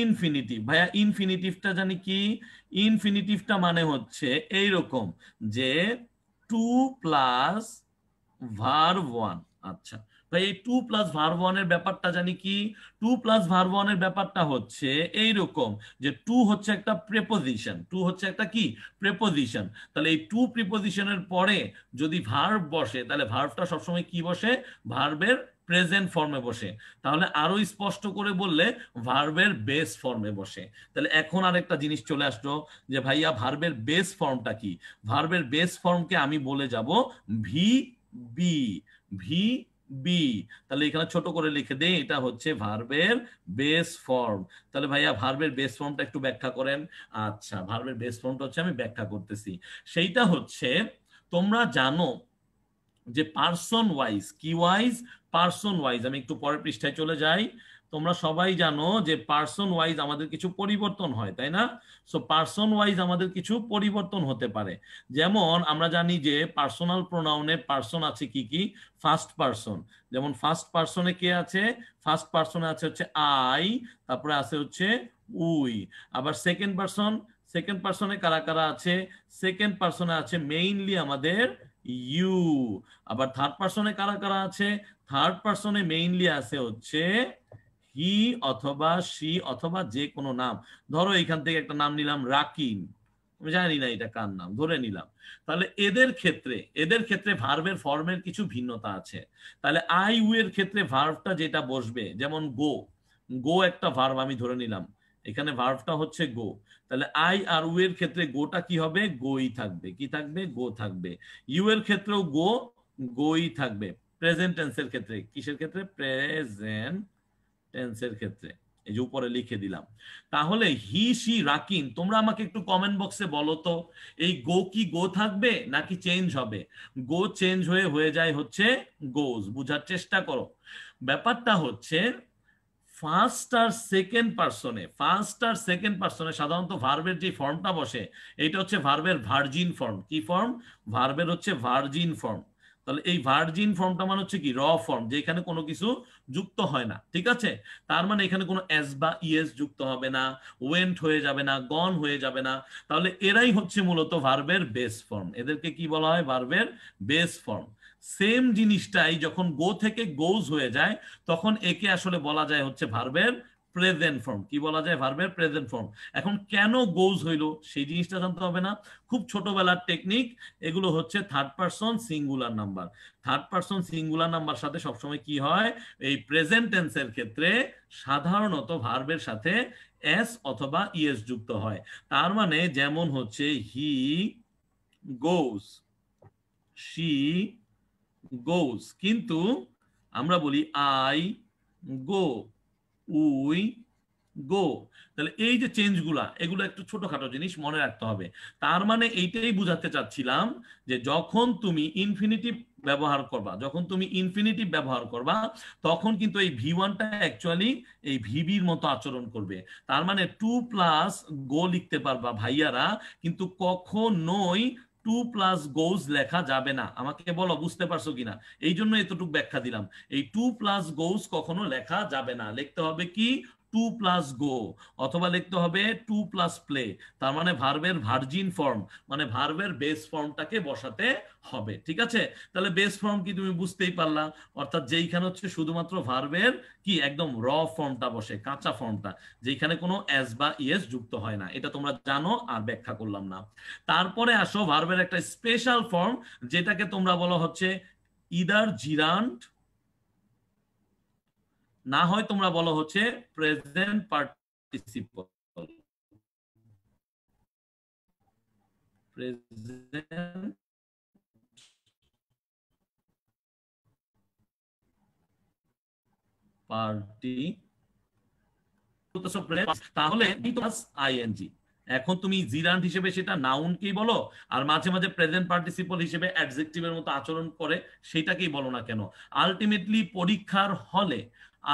ইনফিনিটিভ ভাইয়া ইনফিনিটিভটা জানি কি ইনফিনিটিভটা মানে হচ্ছে আচ্ছা, এই রকম যে টু প্লাস ভার ওয়ান আচ্ছা ভাই এই টু প্লাস ভার ওয়ানের ব্যাপারটা জানি কি টু প্লাস ভার এর ব্যাপারটা হচ্ছে এই রকম যে টু হচ্ছে একটা প্রেপোজিশন টু হচ্ছে একটা কি প্রেপোজিশন তাহলে এই টু প্রিপোজিশনের পরে যদি ভার্ভ বসে তাহলে ভার্ভটা সবসময় কি বসে ভার্ভের প্রেজেন্ট ফর্মে বসে তাহলে আরো স্পষ্ট করে বললে ভার্বের বেস ফর্মে বসে তাহলে এখন আরেকটা জিনিস চলে আসলো যে ভাইয়া ভার্বের বেস ফর্মটা কি ভার্বের বেস ফর্মকে আমি বলে যাব ভি বি ভি বি তাহলে এখানে ছোট করে লিখে দেই এটা হচ্ছে ভার্বের বেস ফর্ম তাহলে ভাইয়া ভার্বের বেস ফর্মটা একটু ব্যাখ্যা করেন আচ্ছা ভার্বের বেস ফর্মটা হচ্ছে আমি ব্যাখ্যা করতেছি সেইটা হচ্ছে তোমরা জানো যে পার্সন ওয়াইজ কি ওয়াইজ পার্সন ওয়াইজ আমি একটু পরের পৃষ্ঠায় চলে যাই তোমরা সবাই জানো যে পার্সন ওয়াইজ আমাদের কিছু পরিবর্তন হয় তাই না সো পার্সন ওয়াইজ আমাদের কিছু পরিবর্তন হতে পারে যেমন আমরা জানি যে পার্সোনাল প্রোনাউনে পার্সন আছে কি কি ফার্স্ট পার্সন যেমন ফার্স্ট পার্সনে কে আছে ফার্স্ট পার্সনে আছে হচ্ছে আই তারপরে আছে হচ্ছে উই আবার সেকেন্ড পার্সন সেকেন্ড পার্সনে কারা কারা আছে সেকেন্ড পার্সনে আছে মেইনলি আমাদের ইউ আবার থার্ড পার্সনে কারা কারা আছে থার্ড পার্সনে মেইনলি আছে হচ্ছে হি অথবা সি অথবা যে কোনো নাম ধরো এখান থেকে একটা নাম নিলাম রাকিম আমি জানি না এটা কার নাম ধরে নিলাম তাহলে এদের ক্ষেত্রে এদের ক্ষেত্রে ভার্ভের ফর্মের কিছু ভিন্নতা আছে তাহলে আই উ এর ক্ষেত্রে ভার্ভটা যেটা বসবে যেমন গো গো একটা ভার্ভ আমি ধরে নিলাম এখানে ভার্ভটা হচ্ছে গো তাহলে আই আর ইউ এর ক্ষেত্রে গোটা কি হবে গোই থাকবে কি থাকবে গো থাকবে ইউ এর ক্ষেত্রেও গো গোই থাকবে প্রেজেন্ট টেন্সের ক্ষেত্রে কিসের ক্ষেত্রে প্রেজেন্ট টেন্সের ক্ষেত্রে এই যে উপরে লিখে দিলাম তাহলে হি সি রাকিন তোমরা আমাকে একটু কমেন্ট বক্সে বলো তো এই গো কি গো থাকবে নাকি চেঞ্জ হবে গো চেঞ্জ হয়ে হয়ে যায় হচ্ছে গোজ বুঝার চেষ্টা করো ব্যাপারটা হচ্ছে ফার্স্ট আর সেকেন্ড পার্সনে ফার্স্ট আর সেকেন্ড পার্সনে সাধারণত ভার্বের যে ফর্মটা বসে এটা হচ্ছে ভার্বের ভার্জিন ফর্ম কি ফর্ম ভার্বের হচ্ছে ভার্জিন ফর্ম তাহলে এই ভার্জিন ফর্মটা মানে হচ্ছে কি র ফর্ম যেখানে কোনো কিছু যুক্ত হয় না ঠিক আছে তার মানে এখানে কোনো এস বা ইএস যুক্ত হবে না ওয়েন্ট হয়ে যাবে না গন হয়ে যাবে না তাহলে এরাই হচ্ছে মূলত ভার্বের বেস ফর্ম এদেরকে কি বলা হয় ভার্বের বেস ফর্ম সেম জিনিসটাই যখন গো থেকে গোজ হয়ে যায় তখন একে আসলে বলা যায় হচ্ছে ভার্বের প্রেজেন্ট ফর্ম কি বলা যায় ভার্বের প্রেজেন্ট ফর্ম এখন কেন গোজ হইলো সেই জিনিসটা জানতে হবে না খুব ছোটবেলার টেকনিক এগুলো হচ্ছে third person singular number third person singular number সাথে সবসময় কি হয় এই প্রেজেন্ট টেন্সের ক্ষেত্রে সাধারণত ভার্বের সাথে এস অথবা ইএস যুক্ত হয় তার মানে যেমন হচ্ছে হি গোজ শি গোস কিন্তু আমরা বলি আই গো উই গো তাহলে এই যে চেঞ্জ গুলা এগুলো একটু ছোটখাটো জিনিস মনে রাখতে হবে তার মানে এইটাই বুঝাতে চাচ্ছিলাম যে যখন তুমি ইনফিনিটিভ ব্যবহার করবা যখন তুমি ইনফিনিটিভ ব্যবহার করবা তখন কিন্তু এই ভি ওয়ানটা অ্যাকচুয়ালি এই ভিবির মতো আচরণ করবে তার মানে টু প্লাস গো লিখতে পারবা ভাইয়ারা কিন্তু কখনোই টু প্লাস গোজ লেখা যাবে না আমাকে বলো বুঝতে পারছো কিনা এই জন্য এতটুকু ব্যাখ্যা দিলাম এই টু প্লাস গোজ কখনো লেখা যাবে না লিখতে হবে কি টু প্লাস গো অথবা লিখতে হবে টু প্লাস প্লে তার মানে ভার্ভের ভার্জিন ফর্ম মানে ভার্ভের বেস ফর্মটাকে বসাতে হবে ঠিক আছে তাহলে বেস ফর্ম কি তুমি বুঝতেই পারলা অর্থাৎ যেইখানে হচ্ছে শুধুমাত্র ভার্ভের কি একদম র ফর্মটা বসে কাঁচা ফর্মটা যেখানে কোনো অ্যাস বা ইয়েস যুক্ত হয় না এটা তোমরা জানো আর ব্যাখ্যা করলাম না তারপরে আসো ভার্ভের একটা স্পেশাল ফর্ম যেটাকে তোমরা বলো হচ্ছে ইদার জিরান্ট না হয় তোমরা বলো হচ্ছে প্রেজেন্ট পার্টিসিপল পার্টি তাহলে আইএনজি এখন তুমি জিরান্ট হিসেবে সেটা নাউনকেই বলো আর মাঝে মাঝে প্রেজেন্ট পার্টিসিপল হিসেবে অ্যাডজেক্টিভের মতো আচরণ করে সেটাকেই বলো না কেন আলটিমেটলি পরীক্ষার হলে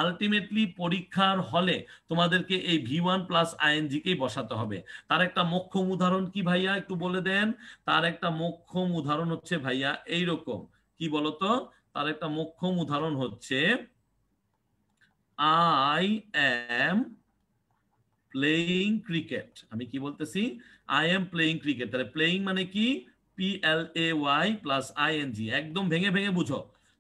আলটিমেটলি পরীক্ষার হলে তোমাদেরকে এই ভি ওয়ান প্লাস আইএনজিকেই বসাতে হবে তার একটা মোক্ষম উদাহরণ কি ভাইয়া একটু বলে দেন তার একটা মোক্ষম উদাহরণ হচ্ছে ভাইয়া এই রকম কি বলতো তার একটা মোক্ষম উদাহরণ হচ্ছে আই এম প্লেইং ক্রিকেট আমি কি বলতেছি আই এম প্লেইং ক্রিকেট তাহলে প্লেইং মানে কি P L A Y plus I N G একদম ভেঙে ভেঙে বুঝো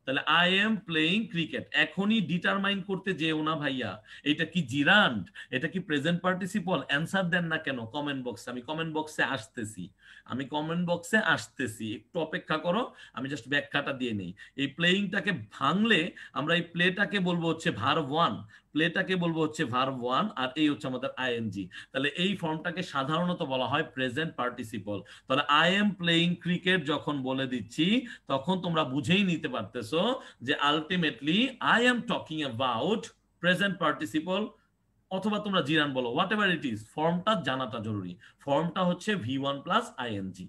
তাহলে আই এম প্লেয়িং ক্রিকেট এখনই ডিটারমাইন করতে যেও না ভাইয়া এটা কি জিরান্ড এটা কি প্রেজেন্ট পার্টিসিপল অ্যান্সার দেন না কেন কমেন্ট বক্সে আমি কমেন্ট বক্সে আসতেছি আমি কমেন্ট বক্সে আসতেছি একটু অপেক্ষা করো আমি জাস্ট ব্যাখ্যাটা দিয়ে নেই এই প্লেয়িংটাকে ভাঙলে আমরা এই প্লেটাকে বলবো হচ্ছে ভার ওয়ান প্লেটাকে বলবো হচ্ছে ভার্ভ ওয়ান আর এই হচ্ছে আমাদের আইএনজি তাহলে এই ফর্মটাকে সাধারণত বলা হয় প্রেজেন্ট পার্টিসিপল তাহলে আই এম প্লেইং ক্রিকেট যখন বলে দিচ্ছি তখন তোমরা বুঝেই নিতে পারতেছো যে ultimately I am talking about present participle অথবা তোমরা জিরান বলো হোয়াট এভার ইট ইজ ফর্মটা জানাটা জরুরি ফর্মটা হচ্ছে V one plus ING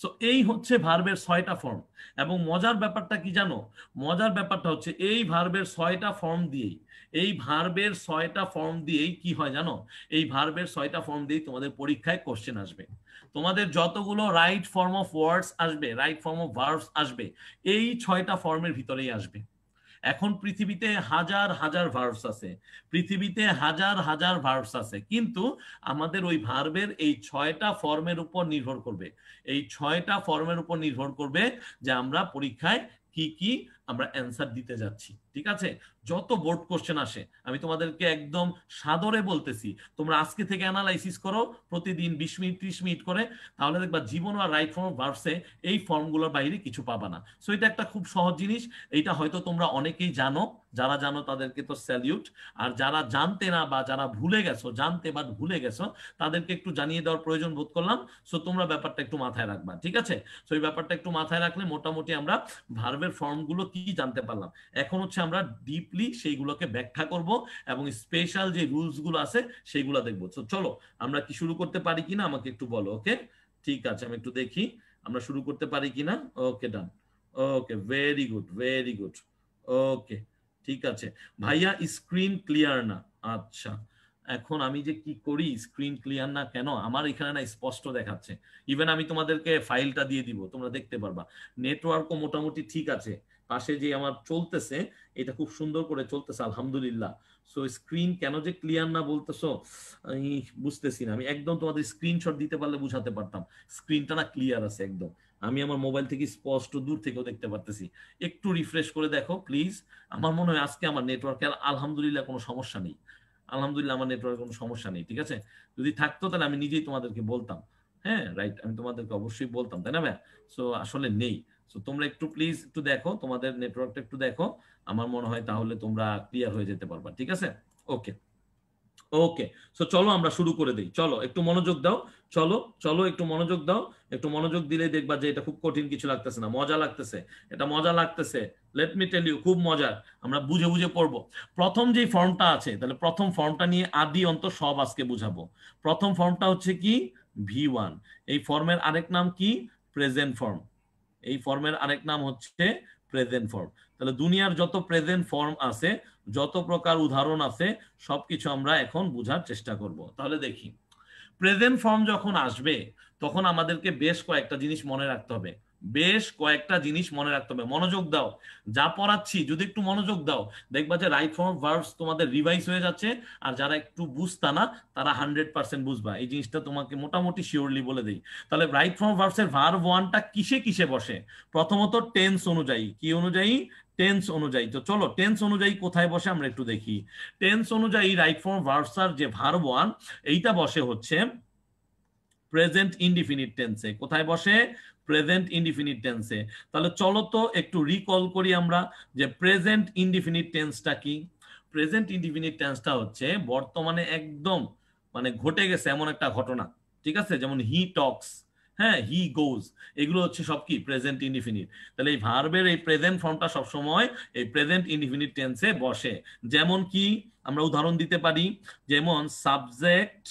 so এই হচ্ছে ভার্বের ছয়টা ফর্ম এবং মজার ব্যাপারটা কি জানো মজার ব্যাপারটা হচ্ছে এই ভার্বের ছয়টা ফর্ম দিয়েই এই ভার্বের ছয়টা ফর্ম দিয়েই কি হয় জানো এই ভার্বের ছয়টা ফর্ম দিয়েই তোমাদের পরীক্ষায় কোশ্চেন আসবে তোমাদের যতগুলো রাইট ফর্ম অফ ওয়ার্ডস আসবে রাইট ফর্ম অফ ভার্বস আসবে এই ছয়টা ফর্মের ভিতরেই আসবে এখন পৃথিবীতে হাজার হাজার ভার্বস আছে পৃথিবীতে হাজার হাজার ভার্বস আছে কিন্তু আমাদের ওই ভার্বের এই ছয়টা ফর্মের উপর নির্ভর করবে এই ছয়টা ফর্মের উপর নির্ভর করবে যে আমরা পরীক্ষায় কি কি আমরা অ্যান্সার দিতে যাচ্ছি ঠিক আছে যত বোর্ড কোশ্চেন আসে আমি তোমাদেরকে একদম সাদরে বলতেছি তোমরা আজকে থেকে অ্যানালাইসিস করো প্রতিদিন বিশ মিনিট ত্রিশ মিনিট করে তাহলে দেখবা জীবন আর রাইট ফর্ম ভার্সে এই ফর্মগুলোর বাইরে কিছু পাবা না সো এটা একটা খুব সহজ জিনিস এটা হয়তো তোমরা অনেকেই জানো যারা জানো তাদেরকে তো স্যালিউট আর যারা জানতে না বা যারা ভুলে গেছো জানতে বা ভুলে গেছো তাদেরকে একটু জানিয়ে দেওয়ার প্রয়োজন বোধ করলাম সো তোমরা ব্যাপারটা একটু মাথায় রাখবা ঠিক আছে সো এই ব্যাপারটা একটু মাথায় রাখলে মোটামুটি আমরা ভার্বের ফর্মগুলো কি জানতে পারলাম এখন হচ্ছে আমরা ডিপলি সেইগুলোকে ব্যাখ্যা করব এবং স্পেশাল যে রুলস গুলো আছে সেইগুলো দেখবো তো চলো আমরা কি শুরু করতে পারি কিনা আমাকে একটু বলো ওকে ঠিক আছে আমি একটু দেখি আমরা শুরু করতে পারি কিনা okay done okay very good very good okay ঠিক আছে ভাইয়া স্ক্রিন ক্লিয়ার না আচ্ছা এখন আমি যে কি করি স্ক্রিন ক্লিয়ার না কেন আমার এখানে না স্পষ্ট দেখাচ্ছে ইভেন আমি তোমাদেরকে ফাইলটা দিয়ে দিব তোমরা দেখতে পারবা নেটওয়ার্কও মোটামুটি ঠিক আছে পাশে যে আমার চলতেছে এটা খুব সুন্দর করে চলতেছে আলহামদুলিল্লাহ সো স্ক্রিন কেন যে ক্লিয়ার না বলতেছো আমি বুঝতেছি না আমি একদম তোমাদের স্ক্রিনশট দিতে পারলে বুঝাতে পারতাম স্ক্রিনটা না ক্লিয়ার আছে একদম আমি আমার মোবাইল থেকে স্পষ্ট দূর থেকেও দেখতে পারতেছি একটু রিফ্রেশ করে দেখো প্লিজ আমার মনে হয় আজকে আমার নেটওয়ার্কের আলহামদুলিল্লাহ কোনো সমস্যা নেই আলহামদুলিল্লাহ আমার নেটওয়ার্কের কোনো সমস্যা নেই ঠিক আছে যদি থাকতো তাহলে আমি নিজেই তোমাদেরকে বলতাম হ্যাঁ রাইট আমি তোমাদেরকে অবশ্যই বলতাম তাই না ম্যাম সো আসলে নেই সো তোমরা একটু প্লিজ একটু দেখো তোমাদের নেটওয়ার্কটা একটু দেখো আমার মনে হয় তাহলে তোমরা ক্লিয়ার হয়ে যেতে পারবা ঠিক আছে ওকে ওকে সো চলো আমরা শুরু করে দিই চলো একটু মনোযোগ দাও চলো চলো একটু মনোযোগ দাও একটু মনোযোগ দিলে দেখবা যে এটা খুব কঠিন কিছু লাগতেছে না মজা লাগতেছে এটা মজা লাগতেছে লেট মি টেল ইউ খুব মজার আমরা বুঝে বুঝে পড়ব প্রথম যে ফর্মটা আছে তাহলে প্রথম ফর্মটা নিয়ে আদি অন্ত সব আজকে বুঝাবো প্রথম ফর্মটা হচ্ছে কি ভি ওয়ান এই ফর্মের আরেক নাম কি প্রেজেন্ট ফর্ম এই ফর্মের আরেক নাম হচ্ছে প্রেজেন্ট ফর্ম তাহলে দুনিয়ার যত প্রেজেন্ট ফর্ম আছে যত প্রকার উদাহরণ আছে সবকিছু আমরা এখন বুঝার চেষ্টা করব তাহলে দেখি প্রেজেন্ট ফর্ম যখন আসবে তখন আমাদেরকে বেশ কয়েকটা জিনিস মনে রাখতে হবে বেশ কয়েকটা জিনিস মনে রাখতে হবে মনোযোগ দাও যা পড়াচ্ছি যদি একটু মনোযোগ দাও দেখবা যে রাইট ফর্ম ভার্বস তোমাদের রিভাইজ হয়ে যাচ্ছে আর যারা একটু বুঝতা না তারা হান্ড্রেড পার্সেন্ট বুঝবা এই জিনিসটা তোমাকে মোটামুটি শিওরলি বলে দিই তাহলে রাইট ফর্ম ভার্বস এর ভার্ব ওয়ানটা কিসে কিসে বসে প্রথমত টেন্স অনুযায়ী কি অনুযায়ী টেন্স অনুযায়ী তো চলো টেন্স অনুযায়ী কোথায় বসে আমরা একটু দেখি টেন্স অনুযায়ী রাইট ফর্ম ভার্বস আর যে ভার্ব ওয়ান এইটা বসে হচ্ছে প্রেজেন্ট ইনডিফিনিট টেন্সে কোথায় বসে প্রেজেন্ট ইনডিফিনিট টেন্সে তাহলে চলো তো একটু রিকল করি আমরা যে প্রেজেন্ট ইনডিফিনিট টেন্সটা কি প্রেজেন্ট ইনডিফিনিট টেন্সটা হচ্ছে বর্তমানে একদম মানে ঘটে গেছে এমন একটা ঘটনা ঠিক আছে যেমন হি টক্স হ্যাঁ হি গোজ এগুলো হচ্ছে সব কি প্রেজেন্ট ইনডিফিনিট তাহলে এই ভার্বের এই প্রেজেন্ট ফর্মটা সবসময় এই প্রেজেন্ট ইনডিফিনিট টেন্সে বসে যেমন কি আমরা উদাহরণ দিতে পারি যেমন সাবজেক্ট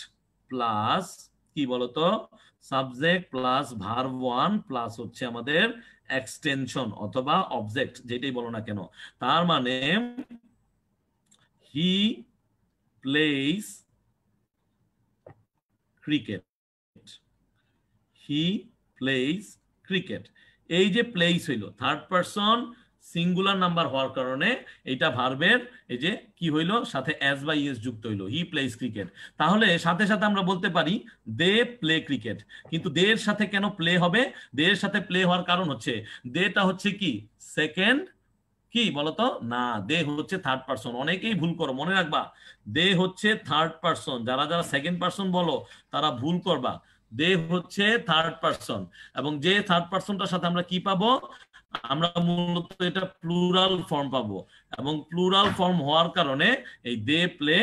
প্লাস কি বলতো subject plus verb one plus হচ্ছে আমাদের এক্সটেনশন অথবা অবজেক্ট যেটাই বলো না কেন তার মানে he plays cricket he plays cricket এই যে প্লেস হইল থার্ড পারসন সিঙ্গুলার নাম্বার হওয়ার কারণে এটা ভার্বের এই যে কি হইল সাথে অ্যাজ বা ইয়েস যুক্ত হইল হি প্লেস ক্রিকেট তাহলে সাথে সাথে আমরা বলতে পারি দে প্লে ক্রিকেট কিন্তু এর সাথে কেন প্লে হবে এর সাথে প্লে হওয়ার কারণ হচ্ছে দেটা হচ্ছে কি সেকেন্ড কি বলতো না দে হচ্ছে থার্ড পার্সন অনেকেই ভুল করো মনে রাখবা দে হচ্ছে থার্ড পার্সন যারা যারা সেকেন্ড পার্সন বলো তারা ভুল করবা দে হচ্ছে থার্ড পার্সন এবং যে থার্ড পার্সনটার সাথে আমরা কি পাবো আমরা মূলত এটা প্লুরাল ফর্ম পাবো এবং প্লুরাল ফর্ম হওয়ার কারণে এই দে প্লে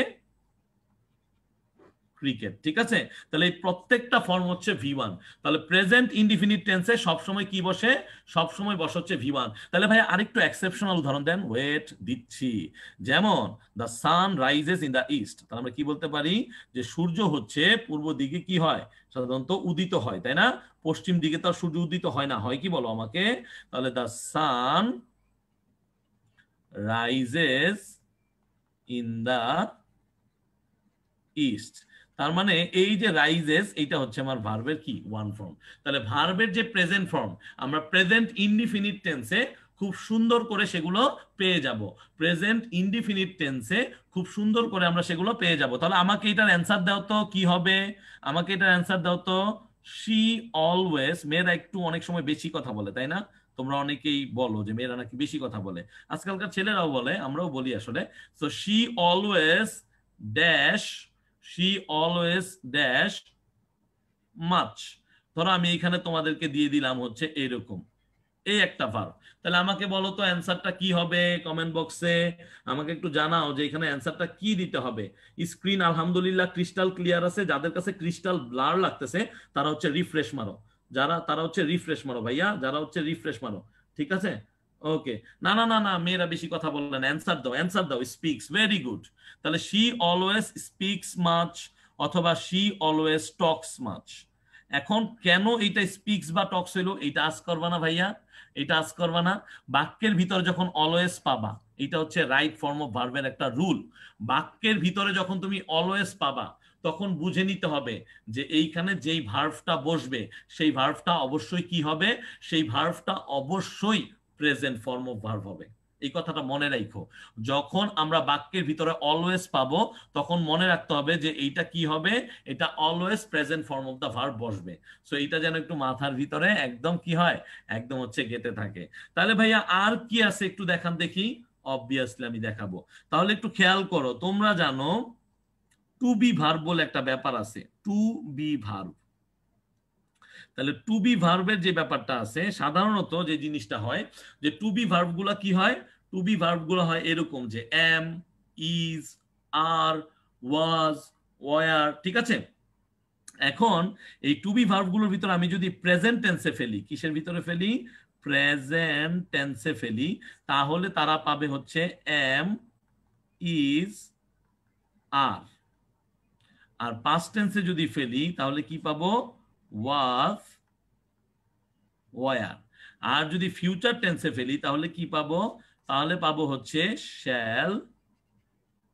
ক্রিকেট ঠিক আছে তাহলে এই প্রত্যেকটা ফর্ম হচ্ছে ভি ওয়ান তাহলে প্রেজেন্ট ইনডিফিনিট টেন্সে সবসময় কি বসে সবসময় বসে হচ্ছে ভি ওয়ান তাহলে ভাই আরেকটু এক্সেপশনাল উদাহরণ দেন ওয়েট দিচ্ছি যেমন the sun rises in the east তাহলে আমরা কি বলতে পারি যে সূর্য হচ্ছে পূর্ব দিকে কি হয় সাধারণত উদিত হয় তাই না পশ্চিম দিকে তার সূর্য উদিত হয় না হয় কি বলো আমাকে তাহলে the sun rises in the east তার মানে এই যে রাইজেস এটা হচ্ছে আমার ভার্বের কি ওয়ান ফর্ম তাহলে ভার্বের যে প্রেজেন্ট ফর্ম আমরা প্রেজেন্ট ইনডিফিনিট টেন্সে খুব সুন্দর করে সেগুলো পেয়ে যাব প্রেজেন্ট ইনডিফিনিট টেন্সে খুব সুন্দর করে আমরা সেগুলো পেয়ে যাব তাহলে আমাকে এটার অ্যান্সার দাও তো কি হবে আমাকে এটার অ্যান্সার দাও তো শি অলওয়েজ মেয়েরা একটু অনেক সময় বেশি কথা বলে তাই না তোমরা অনেকেই বলো যে মেয়েরা নাকি বেশি কথা বলে আজকালকার ছেলেরাও বলে আমরাও বলি আসলে তো she always dash she always dash much ধরো আমি এখানে তোমাদেরকে দিয়ে দিলাম হচ্ছে এরকম এই একটা ভার্ব তাহলে আমাকে বলো তো অ্যান্সারটা কি হবে কমেন্ট বক্সে আমাকে একটু জানাও যে এখানে অ্যান্সারটা কি দিতে হবে স্ক্রিন আলহামদুলিল্লাহ ক্রিস্টাল ক্লিয়ার আছে যাদের কাছে ক্রিস্টাল ব্লার লাগতেছে তারা হচ্ছে রিফ্রেশ মারো যারা তারা হচ্ছে রিফ্রেশ মারো ভাইয়া যারা হচ্ছে রিফ্রেশ মারো ঠিক আছে ওকে না না না না মেয়েরা বেশি কথা বললেন অ্যান্সার দাও অ্যান্সার দাও স্পিক্স ভেরি গুড তাহলে শি অলওয়েজ স্পিক্স মাছ অথবা শি অলওয়েজ টক্স মাছ এখন কেন এটা স্পিক্স বা টক্স হইলো এইটা আজ করবা না ভাইয়া এটা আজ করবা না বাক্যের ভিতরে যখন অলওয়েজ পাবা এটা হচ্ছে রাইট ফর্ম অফ ভার্বের একটা রুল বাক্যের ভিতরে যখন তুমি অলওয়েজ পাবা তখন বুঝে নিতে হবে যে এইখানে যেই ভার্ভটা বসবে সেই ভার্ভটা অবশ্যই কি হবে সেই ভার্ভটা অবশ্যই প্রেজেন্ট ফর্ম অফ ভার্ভ হবে এই কথাটা মনে রাখো যখন আমরা বাক্যের ভিতরে অলওয়েজ পাবো তখন মনে রাখতে হবে যে এইটা কি হবে এটা always present form of the verb বসবে সো এইটা যেন একটু মাথার ভিতরে একদম কি হয় একদম হচ্ছে গেতে থাকে তাহলে ভাইয়া আর কি আছে একটু দেখান দেখি অবভিয়াসলি আমি দেখাবো তাহলে একটু খেয়াল করো তোমরা জানো টু বি ভার্ব বলে একটা ব্যাপার আছে টু বি ভার্ব তাহলে টু বি ভার্বের যে ব্যাপারটা আছে সাধারণত যে জিনিসটা হয় যে টু বি ভার্বগুলা কি হয় টু বি ভার্বগুলো হয় এরকম যে am is are was were ঠিক আছে এখন এই টু বি ভার্বগুলোর ভিতরে আমি যদি প্রেজেন্ট টেন্সে ফেলি কিসের ভিতরে ফেলি প্রেজেন্ট টেন্সে ফেলি তাহলে তারা পাবে হচ্ছে এম ইজ আর আর পাস্ট টেন্সে যদি ফেলি তাহলে কি পাবো ওয়াজ ওয়ার আর যদি ফিউচার টেন্সে ফেলি তাহলে কি পাবো তাহলে পাবো হচ্ছে শ্যাল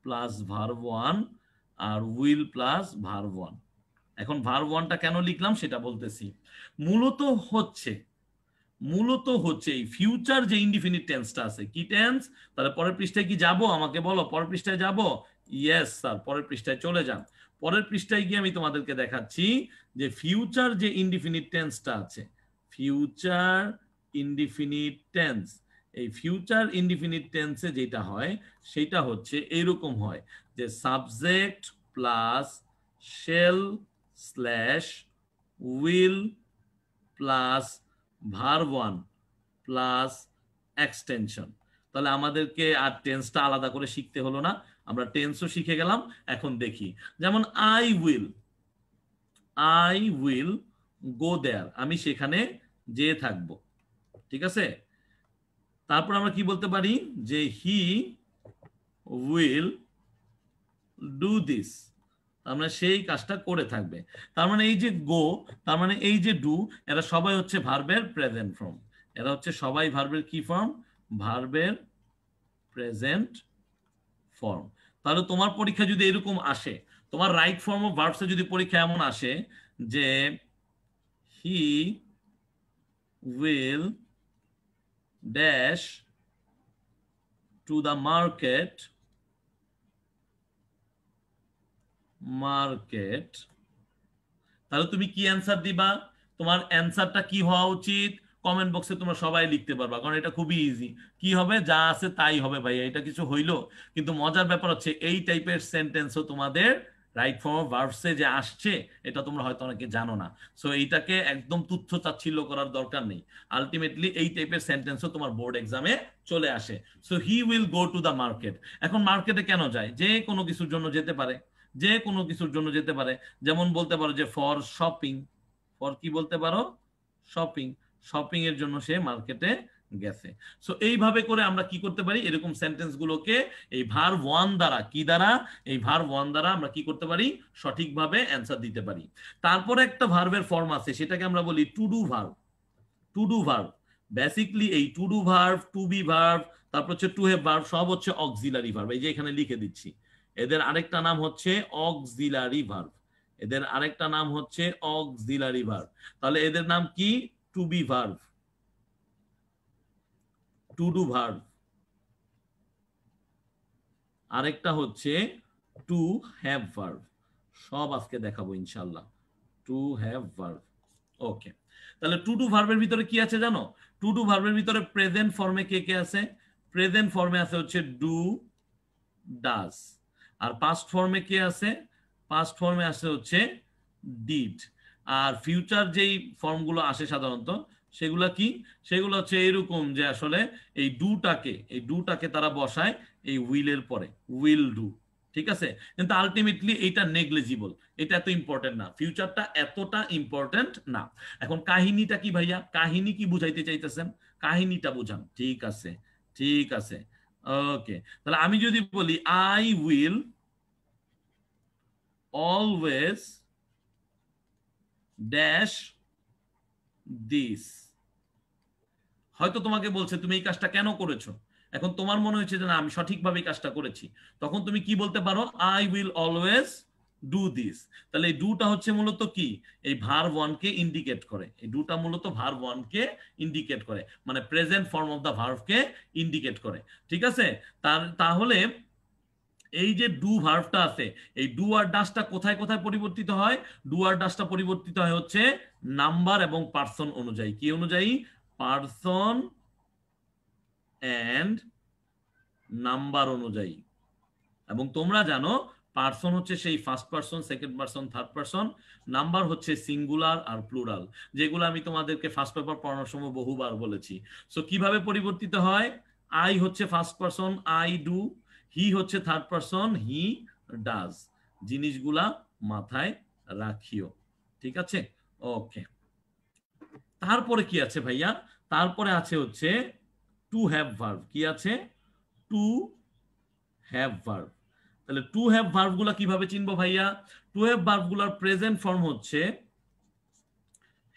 প্লাস ভার ওয়ান আর উইল প্লাস ভার ওয়ান এখন ভার ওয়ানটা কেন লিখলাম সেটা বলতেছি মূলত হচ্ছে মূলত হচ্ছে এই ফিউচার যে ইনডিফিনিট টেন্সটা আছে কি টেন্স তাহলে পরের পৃষ্ঠায় কি যাব আমাকে বলো পরের পৃষ্ঠায় যাব ইয়েস স্যার পরের পৃষ্ঠায় চলে যান পরের পৃষ্ঠায় গিয়ে আমি তোমাদেরকে দেখাচ্ছি যে ফিউচার যে ইনডিফিনিট টেন্সটা আছে ফিউচার ইনডিফিনিট টেন্স এই ফিউচার ইনডিফিনিট টেন্সে যেটা হয় সেটা হচ্ছে এরকম হয় যে subject plus shall slash will plus verb one plus extension তাহলে আমাদেরকে আর টেন্সটা আলাদা করে শিখতে হলো না আমরা টেন্সও শিখে গেলাম এখন দেখি যেমন I will I will go there আমি সেখানে যেয়ে থাকবো ঠিক আছে তারপর আমরা কি বলতে পারি যে হি উইল ডু দিস তার মানে সেই কাজটা করে থাকবে তার মানে এই যে গো তার মানে এই যে ডু এরা সবাই হচ্ছে ভার্বের প্রেজেন্ট ফর্ম এরা হচ্ছে সবাই ভার্বের কি ফর্ম ভার্বের প্রেজেন্ট ফর্ম তাহলে তোমার পরীক্ষা যদি এরকম আসে তোমার রাইট ফর্ম অফ ভার্বসে যদি পরীক্ষা এমন আসে যে he will dash to the market market তাহলে তুমি কি অ্যান্সার দিবা তোমার অ্যান্সারটা কি হওয়া উচিত কমেন্ট বক্সে তোমরা সবাই লিখতে পারবা কারণ এটা খুবই ইজি কি হবে যা আছে তাই হবে ভাই এটা কিছু হইলো কিন্তু মজার ব্যাপার হচ্ছে এই টাইপের সেন্টেন্সও তোমাদের রাইট ফর্ম ভার্সে ভার্বসে যে আসছে এটা তোমরা হয়তো অনেকে জানো না সো এইটাকে একদম তুচ্ছ তাচ্ছিল্য করার দরকার নেই আলটিমেটলি এই টাইপের সেন্টেন্সও তোমার বোর্ড এক্সামে চলে আসে so he will go to the market এখন মার্কেটে কেন যায় যে কোনো কিছুর জন্য যেতে পারে যে কোনো কিছুর জন্য যেতে পারে যেমন বলতে পারো যে ফর শপিং ফর কি বলতে পারো শপিং শপিং এর জন্য সে মার্কেটে গেছে সো এইভাবে করে আমরা কি করতে পারি এরকম সেন্টেন্স গুলোকে এই ভার ওয়ান দ্বারা কি দ্বারা এই ভার ওয়ান দ্বারা আমরা কি করতে পারি সঠিকভাবে অ্যান্সার দিতে পারি তারপরে একটা ভার্বের ফর্ম আছে সেটাকে আমরা বলি to do verb to do verb basically এই to do verb to be verb তারপর হচ্ছে টু হে ভার্ভ সব হচ্ছে অক্সিলারি ভার্ভ এই যে এখানে লিখে দিচ্ছি এদের আরেকটা নাম হচ্ছে অক্সিলারি ভার্ভ এদের আরেকটা নাম হচ্ছে অক্সিলারি ভার্ভ তাহলে এদের নাম কি to be verb to do verb আরেকটা হচ্ছে টু হ্যাভ ভার্ভ সব আজকে দেখাবো ইনশাল্লাহ টু হ্যাভ ভার্ভ ওকে তাহলে টু ডু ভার্ভের ভিতরে কি আছে জানো টু ডু ভার্ভের ভিতরে প্রেজেন্ট ফর্মে কে কে আছে প্রেজেন্ট ফর্মে আছে হচ্ছে ডু ডাস আর পাস্ট ফর্মে কে আছে পাস্ট ফর্মে আছে হচ্ছে ডিড আর ফিউচার যেই ফর্মগুলো আসে সাধারণত সেগুলা কি সেগুলো হচ্ছে এরকম যে আসলে এই ডুটাকে এই ডুটাকে তারা বসায় এই উইলের পরে উইল ডু ঠিক আছে কিন্তু আলটিমেটলি এটা নেগলেজিবল এটা এত ইম্পর্টেন্ট না ফিউচারটা এতটা ইম্পর্টেন্ট না এখন কাহিনীটা কি ভাইয়া কাহিনী কি বুঝাইতে চাইতেছেন কাহিনীটা বুঝান ঠিক আছে ঠিক আছে ওকে তাহলে আমি যদি বলি I will always dash this হয়তো তোমাকে বলছে তুমি এই কাজটা কেন করেছো এখন তোমার মনে হচ্ছে যে না আমি সঠিকভাবে কাজটা করেছি তখন তুমি কি বলতে পারো I will always do this তাহলে এই ডুটা হচ্ছে মূলত কি এই ভার ওয়ানকে ইন্ডিকেট করে এই ডুটা মূলত ভার ওয়ানকে ইন্ডিকেট করে মানে প্রেজেন্ট ফর্ম অফ দা কে ইন্ডিকেট করে ঠিক আছে তার তাহলে এই যে ডু ভার্ভটা আছে এই ডু আর ডাসটা কোথায় কোথায় পরিবর্তিত হয় ডু আর ডাসটা পরিবর্তিত হয় হচ্ছে নাম্বার এবং পার্সন অনুযায়ী কি অনুযায়ী পার্সন অ্যান্ড নাম্বার অনুযায়ী এবং তোমরা জানো পার্সন হচ্ছে সেই first person second person third person number হচ্ছে সিঙ্গুলার আর প্লুরাল যেগুলো আমি তোমাদেরকে ফার্স্ট পেপার পড়ানোর সময় বহুবার বলেছি সো কিভাবে পরিবর্তিত হয় আই হচ্ছে first person I do he হচ্ছে থার্ড পারসন হি ডাজ জিনিসগুলা মাথায় রাখিও ঠিক আছে ওকে তারপরে কি আছে ভাইয়া তারপরে আছে হচ্ছে টু হ্যাভ ভার্ভ কি আছে টু হ্যাভ ভার্ভ তাহলে টু হ্যাভ ভার্ভ গুলা কিভাবে চিনবো ভাইয়া টু হ্যাভ ভার্ভ গুলার প্রেজেন্ট ফর্ম হচ্ছে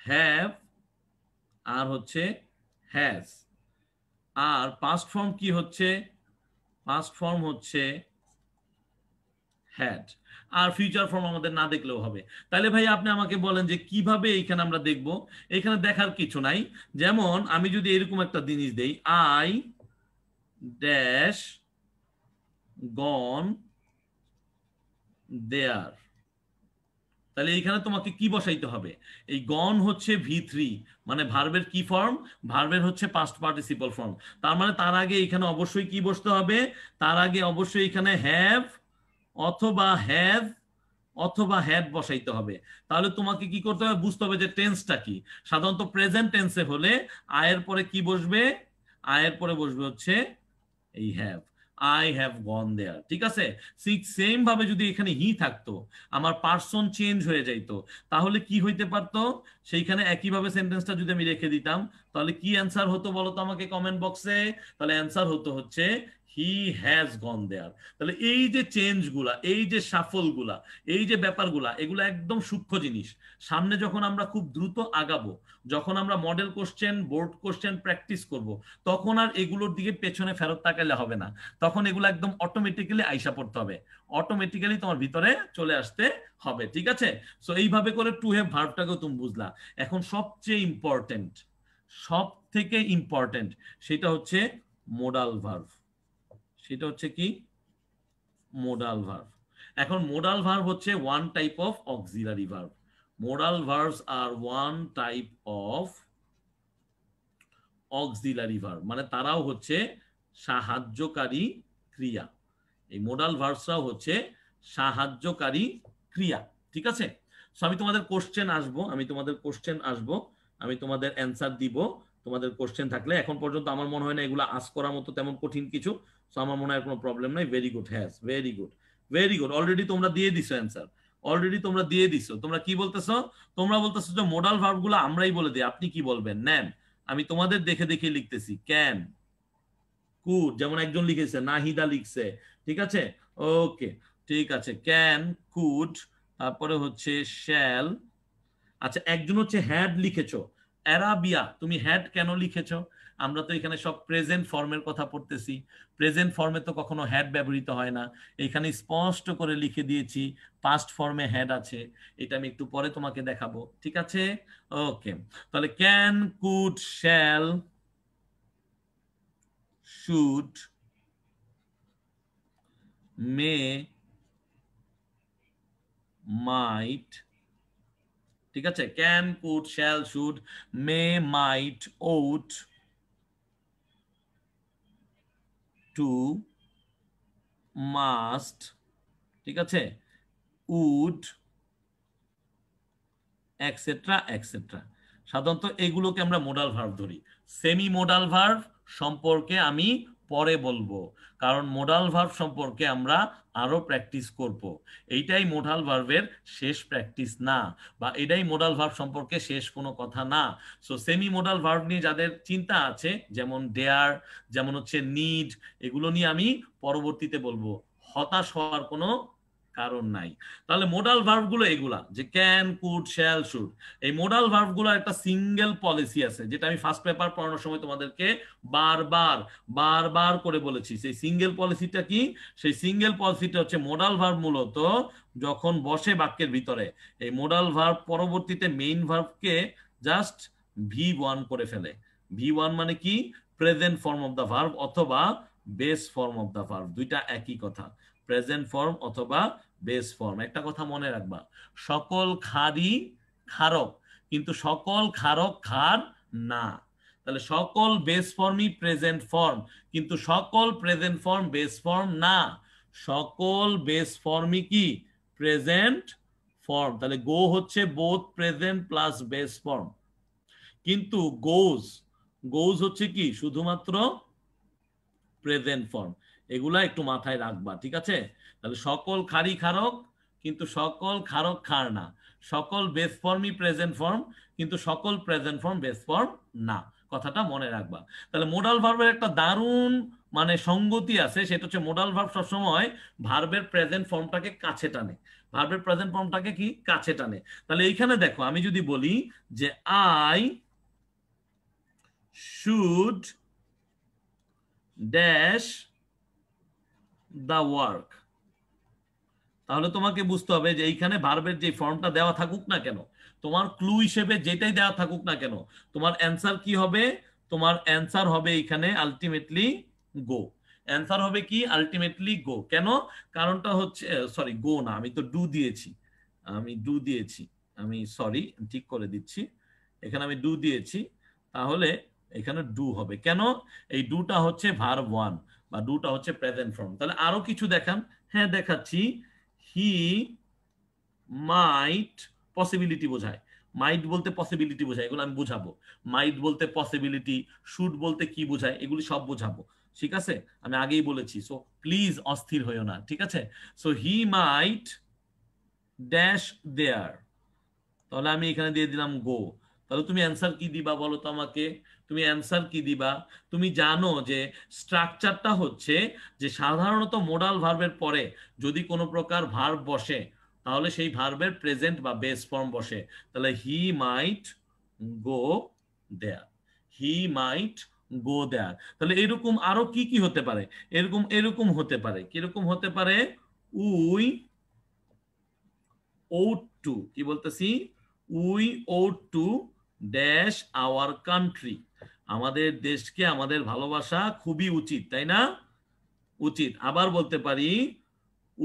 হ্যাভ আর হচ্ছে হ্যাজ আর পাস্ট ফর্ম কি হচ্ছে ফার্স্ট ফর্ম হচ্ছে হ্যাড আর ফিউচার ফর্ম আমাদের না দেখলেও হবে তাহলে ভাই আপনি আমাকে বলেন যে কিভাবে এইখানে আমরা দেখব এখানে দেখার কিছু নাই যেমন আমি যদি এরকম একটা জিনিস দেই আই ড্যাশ গন দেয়ার তাহলে এইখানে তোমাকে কি বসাইতে হবে এই গন হচ্ছে ভি থ্রি মানে ভার্বের কি ফর্ম ভার্বের হচ্ছে পাস্ট পার্টিসিপল ফর্ম তার মানে তার আগে এখানে অবশ্যই কি বসতে হবে তার আগে অবশ্যই এখানে হ্যাভ অথবা হ্যাভ অথবা হ্যাভ বসাইতে হবে তাহলে তোমাকে কি করতে হবে বুঝতে হবে যে টেন্সটা কি সাধারণত প্রেজেন্ট টেন্সে হলে আয়ের পরে কি বসবে আয়ের পরে বসবে হচ্ছে এই have I have gone there ঠিক আছে ঠিক সেম ভাবে যদি এখানে হি থাকতো আমার পার্সন চেঞ্জ হয়ে যাইতো তাহলে কি হইতে পারতো সেইখানে একইভাবে সেন্টেন্সটা যদি আমি রেখে দিতাম তাহলে কি অ্যান্সার হতো বলো তো আমাকে কমেন্ট বক্সে তাহলে অ্যান্সার হতো হচ্ছে হি হ্যাজ গন দেয়ার তাহলে এই যে চেঞ্জ গুলা এই যে গুলা এই যে ব্যাপারগুলা এগুলো একদম সূক্ষ্ম জিনিস সামনে যখন আমরা খুব দ্রুত আগাবো যখন আমরা model question board question practice করব। তখন আর এগুলোর দিকে পেছনে ফেরত তাকালে হবে না তখন এগুলো একদম অটোমেটিক্যালি আইসা পড়তে হবে অটোমেটিক্যালি তোমার ভিতরে চলে আসতে হবে ঠিক আছে সো এইভাবে করে টু হ্যাভ ভার্বটাকেও তুমি বুঝলা এখন সবচেয়ে ইম্পর্টেন্ট সব থেকে ইম্পর্টেন্ট সেটা হচ্ছে মোডাল ভার্ভ সেটা হচ্ছে কি মোডাল ভার্ভ এখন মোডাল ভার্ভ হচ্ছে one type of auxiliary verb modal verbs আর one type of auxiliary verb মানে তারাও হচ্ছে সাহায্যকারী ক্রিয়া এই মোডাল ভার্ভসরাও হচ্ছে সাহায্যকারী ক্রিয়া ঠিক আছে সো আমি তোমাদের কোশ্চেন আসব আমি তোমাদের কোশ্চেন আসব আমি তোমাদের অ্যান্সার দিব তোমাদের কোশ্চেন থাকলে এখন পর্যন্ত আমার মনে হয় না এগুলো আস করার মতো তেমন কঠিন কিছু সো আমার মনে হয় কোনো প্রবলেম নাই very good has very good very good already তোমরা দিয়ে দিছো অ্যান্সার অলরেডি তোমরা দিয়ে দিছো তোমরা কি বলতেছো তোমরা বলতেছো যে মোডাল ভার্ব গুলো আমরাই বলে দিই আপনি কি বলবেন নেন আমি তোমাদের দেখে দেখে লিখতেছি ক্যান কুড যেমন একজন লিখেছে নাহিদা লিখছে ঠিক আছে ওকে ঠিক আছে ক্যান কুড তারপরে হচ্ছে শ্যাল আচ্ছা একজন হচ্ছে হ্যাড লিখেছো অ্যারাবিয়া তুমি হ্যাড কেন লিখেছো আমরা তো এখানে সব প্রেজেন্ট ফর্মের কথা পড়তেছি প্রেজেন্ট ফর্মে তো কখনো হ্যাড ব্যবহৃত হয় না এখানে স্পষ্ট করে লিখে দিয়েছি পাস্ট ফর্মে হ্যাড আছে এটা আমি একটু পরে তোমাকে দেখাবো ঠিক আছে ওকে তাহলে can could shall should may might ঠিক আছে can could shall should may might ought to must ঠিক আছে উড এক্সেট্রা এক্সেট্রা সাধারণত এগুলোকে আমরা মোডাল ভার্ভ ধরি সেমি মোডাল ভার্ভ সম্পর্কে আমি পরে বলবো কারণ মোডাল ভার্ব সম্পর্কে আমরা আরও প্র্যাকটিস করব। এইটাই মোডাল ভার্বের শেষ প্র্যাকটিস না বা এটাই মোডাল ভার্ব সম্পর্কে শেষ কোনো কথা না সো সেমি মোডাল ভার্ব নিয়ে যাদের চিন্তা আছে যেমন ডেয়ার যেমন হচ্ছে নিড এগুলো নিয়ে আমি পরবর্তীতে বলবো হতাশ হওয়ার কোনো কারণ নাই তাহলে মোডাল ভার্বগুলো এগুলা যে ক্যান কুড শ্যাল শুড এই মোডাল ভার্বগুলোর একটা সিঙ্গেল পলিসি আছে যেটা আমি ফার্স্ট পেপার পড়ানোর সময় তোমাদেরকে বারবার বারবার করে বলেছি সেই সিঙ্গেল পলিসিটা কি সেই সিঙ্গেল পলিসিটা হচ্ছে মোডাল ভার্ব মূলত যখন বসে বাক্যের ভিতরে এই মোডাল ভার্ব পরবর্তীতে মেইন ভার্বকে জাস্ট ভি ওয়ান করে ফেলে ভি ওয়ান মানে কি present form of the verb অথবা base form of the verb দুইটা একই কথা প্রেজেন্ট ফর্ম অথবা বেস ফর্ম একটা কথা মনে রাখবা সকল খারই খারক কিন্তু সকল খারক খার না তাহলে সকল বেস ফর্মই প্রেজেন্ট ফর্ম কিন্তু সকল প্রেজেন্ট ফর্ম বেস ফর্ম না সকল বেস ফর্মই কি প্রেজেন্ট ফর্ম তাহলে গো হচ্ছে both present plus base form কিন্তু গোজ গোজ হচ্ছে কি শুধুমাত্র প্রেজেন্ট ফর্ম এগুলা একটু মাথায় রাখবা ঠিক আছে তাহলে সকল খারি খারক কিন্তু সকল খারক খার না সকল বেস ফর্মই প্রেজেন্ট ফর্ম কিন্তু সকল প্রেজেন্ট ফর্ম বেস ফর্ম না কথাটা মনে রাখবা তাহলে মোডাল ভার্বের একটা দারুণ মানে সঙ্গতি আছে সেটা হচ্ছে মোডাল ভার্ব সবসময় ভার্বের প্রেজেন্ট ফর্মটাকে কাছে টানে ভার্বের প্রেজেন্ট ফর্মটাকে কি কাছে টানে তাহলে এইখানে দেখো আমি যদি বলি যে I should dash the work তাহলে তোমাকে বুঝতে হবে যে এইখানে ভার্বের যে ফর্মটা দেওয়া থাকুক না কেন তোমার ক্লু হিসেবে যেটাই দেওয়া থাকুক না কেন তোমার অ্যান্সার কি হবে তোমার অ্যান্সার হবে এইখানে আলটিমেটলি গো অ্যান্সার হবে কি আলটিমেটলি গো কেন কারণটা হচ্ছে সরি গো না আমি তো ডু দিয়েছি আমি ডু দিয়েছি আমি সরি ঠিক করে দিচ্ছি এখানে আমি ডু দিয়েছি তাহলে এখানে ডু হবে কেন এই ডুটা হচ্ছে ভার ওয়ান বা ডুটা হচ্ছে প্রেজেন্ট ফর্ম তাহলে আরো কিছু দেখান হ্যাঁ দেখাচ্ছি হি মাইট পসিবিলিটি বোঝায় মাইট বলতে পসিবিলিটি বোঝায় এগুলো আমি বুঝাবো মাইট বলতে পসিবিলিটি শুড বলতে কি বোঝায় এগুলি সব বোঝাবো ঠিক আছে আমি আগেই বলেছি সো প্লিজ অস্থির হইও না ঠিক আছে সো হি মাইট ড্যাশ দেয়ার তাহলে আমি এখানে দিয়ে দিলাম গো তাহলে তুমি অ্যান্সার কি দিবা বলো তো আমাকে তুমি অ্যান্সার কি দিবা তুমি জানো যে স্ট্রাকচারটা হচ্ছে যে সাধারণত মোডাল ভার্বের পরে যদি কোনো প্রকার ভার্ব বসে তাহলে সেই ভার্বের প্রেজেন্ট বা বেস ফর্ম বসে তাহলে হি মাইট গো দেয়ার হি মাইট গো দেয়ার তাহলে এরকম আরো কি কি হতে পারে এরকম এরকম হতে পারে কিরকম হতে পারে উই ওট টু কি বলতেছি we ought to dash our country আমাদের দেশকে আমাদের ভালোবাসা খুবই উচিত তাই না উচিত আবার বলতে পারি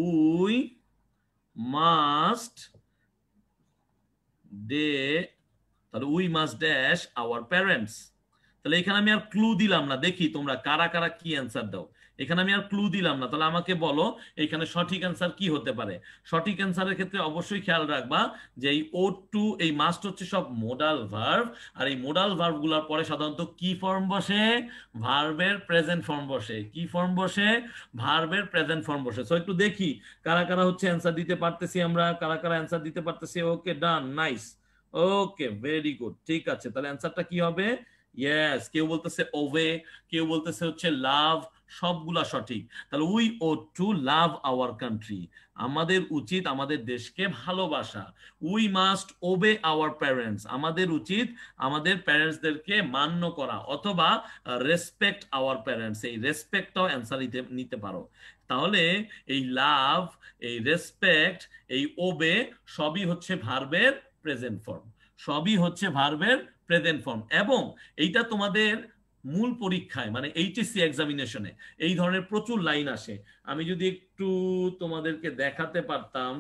উই মাস্ট ডে তাহলে we must dash our parents তাহলে এখানে আমি আর ক্লু দিলাম না দেখি তোমরা কারা কারা কি অ্যান্সার দাও এখানে আমি আর ক্লু দিলাম না তাহলে আমাকে বলো এখানে সঠিক অ্যান্সার কি হতে পারে সঠিক অ্যান্সারের ক্ষেত্রে অবশ্যই খেয়াল রাখবা যে এই ও টু এই মাস্ট হচ্ছে সব মোডাল ভার্ভ আর এই মোডাল ভার্ভগুলোর পরে সাধারণত কি ফর্ম বসে ভার্ভের প্রেজেন্ট ফর্ম বসে কি ফর্ম বসে ভার্ভের প্রেজেন্ট ফর্ম বসে সো একটু দেখি কারা কারা হচ্ছে অ্যান্সার দিতে পারতেছি আমরা কারা কারা অ্যান্সার দিতে পারতেছি okay done nice okay very good ঠিক আছে তাহলে অ্যান্সারটা কি হবে ইয়েস কেউ বলতেছে ওভে কেউ বলতেছে হচ্ছে লাভ সবগুলা সঠিক তাহলে we ought to love our country আমাদের উচিত আমাদের দেশকে ভালোবাসা we must obey our parents আমাদের উচিত আমাদের প্যারেন্টসদেরকে মান্য করা অথবা রেসপেক্ট আওয়ার প্যারেন্টস এই রেসপেক্টটাও অ্যান্সার নিতে নিতে পারো তাহলে এই লাভ এই রেসপেক্ট এই ওবে সবই হচ্ছে ভার্বের প্রেজেন্ট ফর্ম সবই হচ্ছে ভার্বের প্রেজেন্ট ফর্ম এবং এইটা তোমাদের মূল পরীক্ষায় মানে এইচএসসি এক্সামিনেশনে এই ধরনের প্রচুর লাইন আসে আমি যদি একটু তোমাদেরকে দেখাতে পারতাম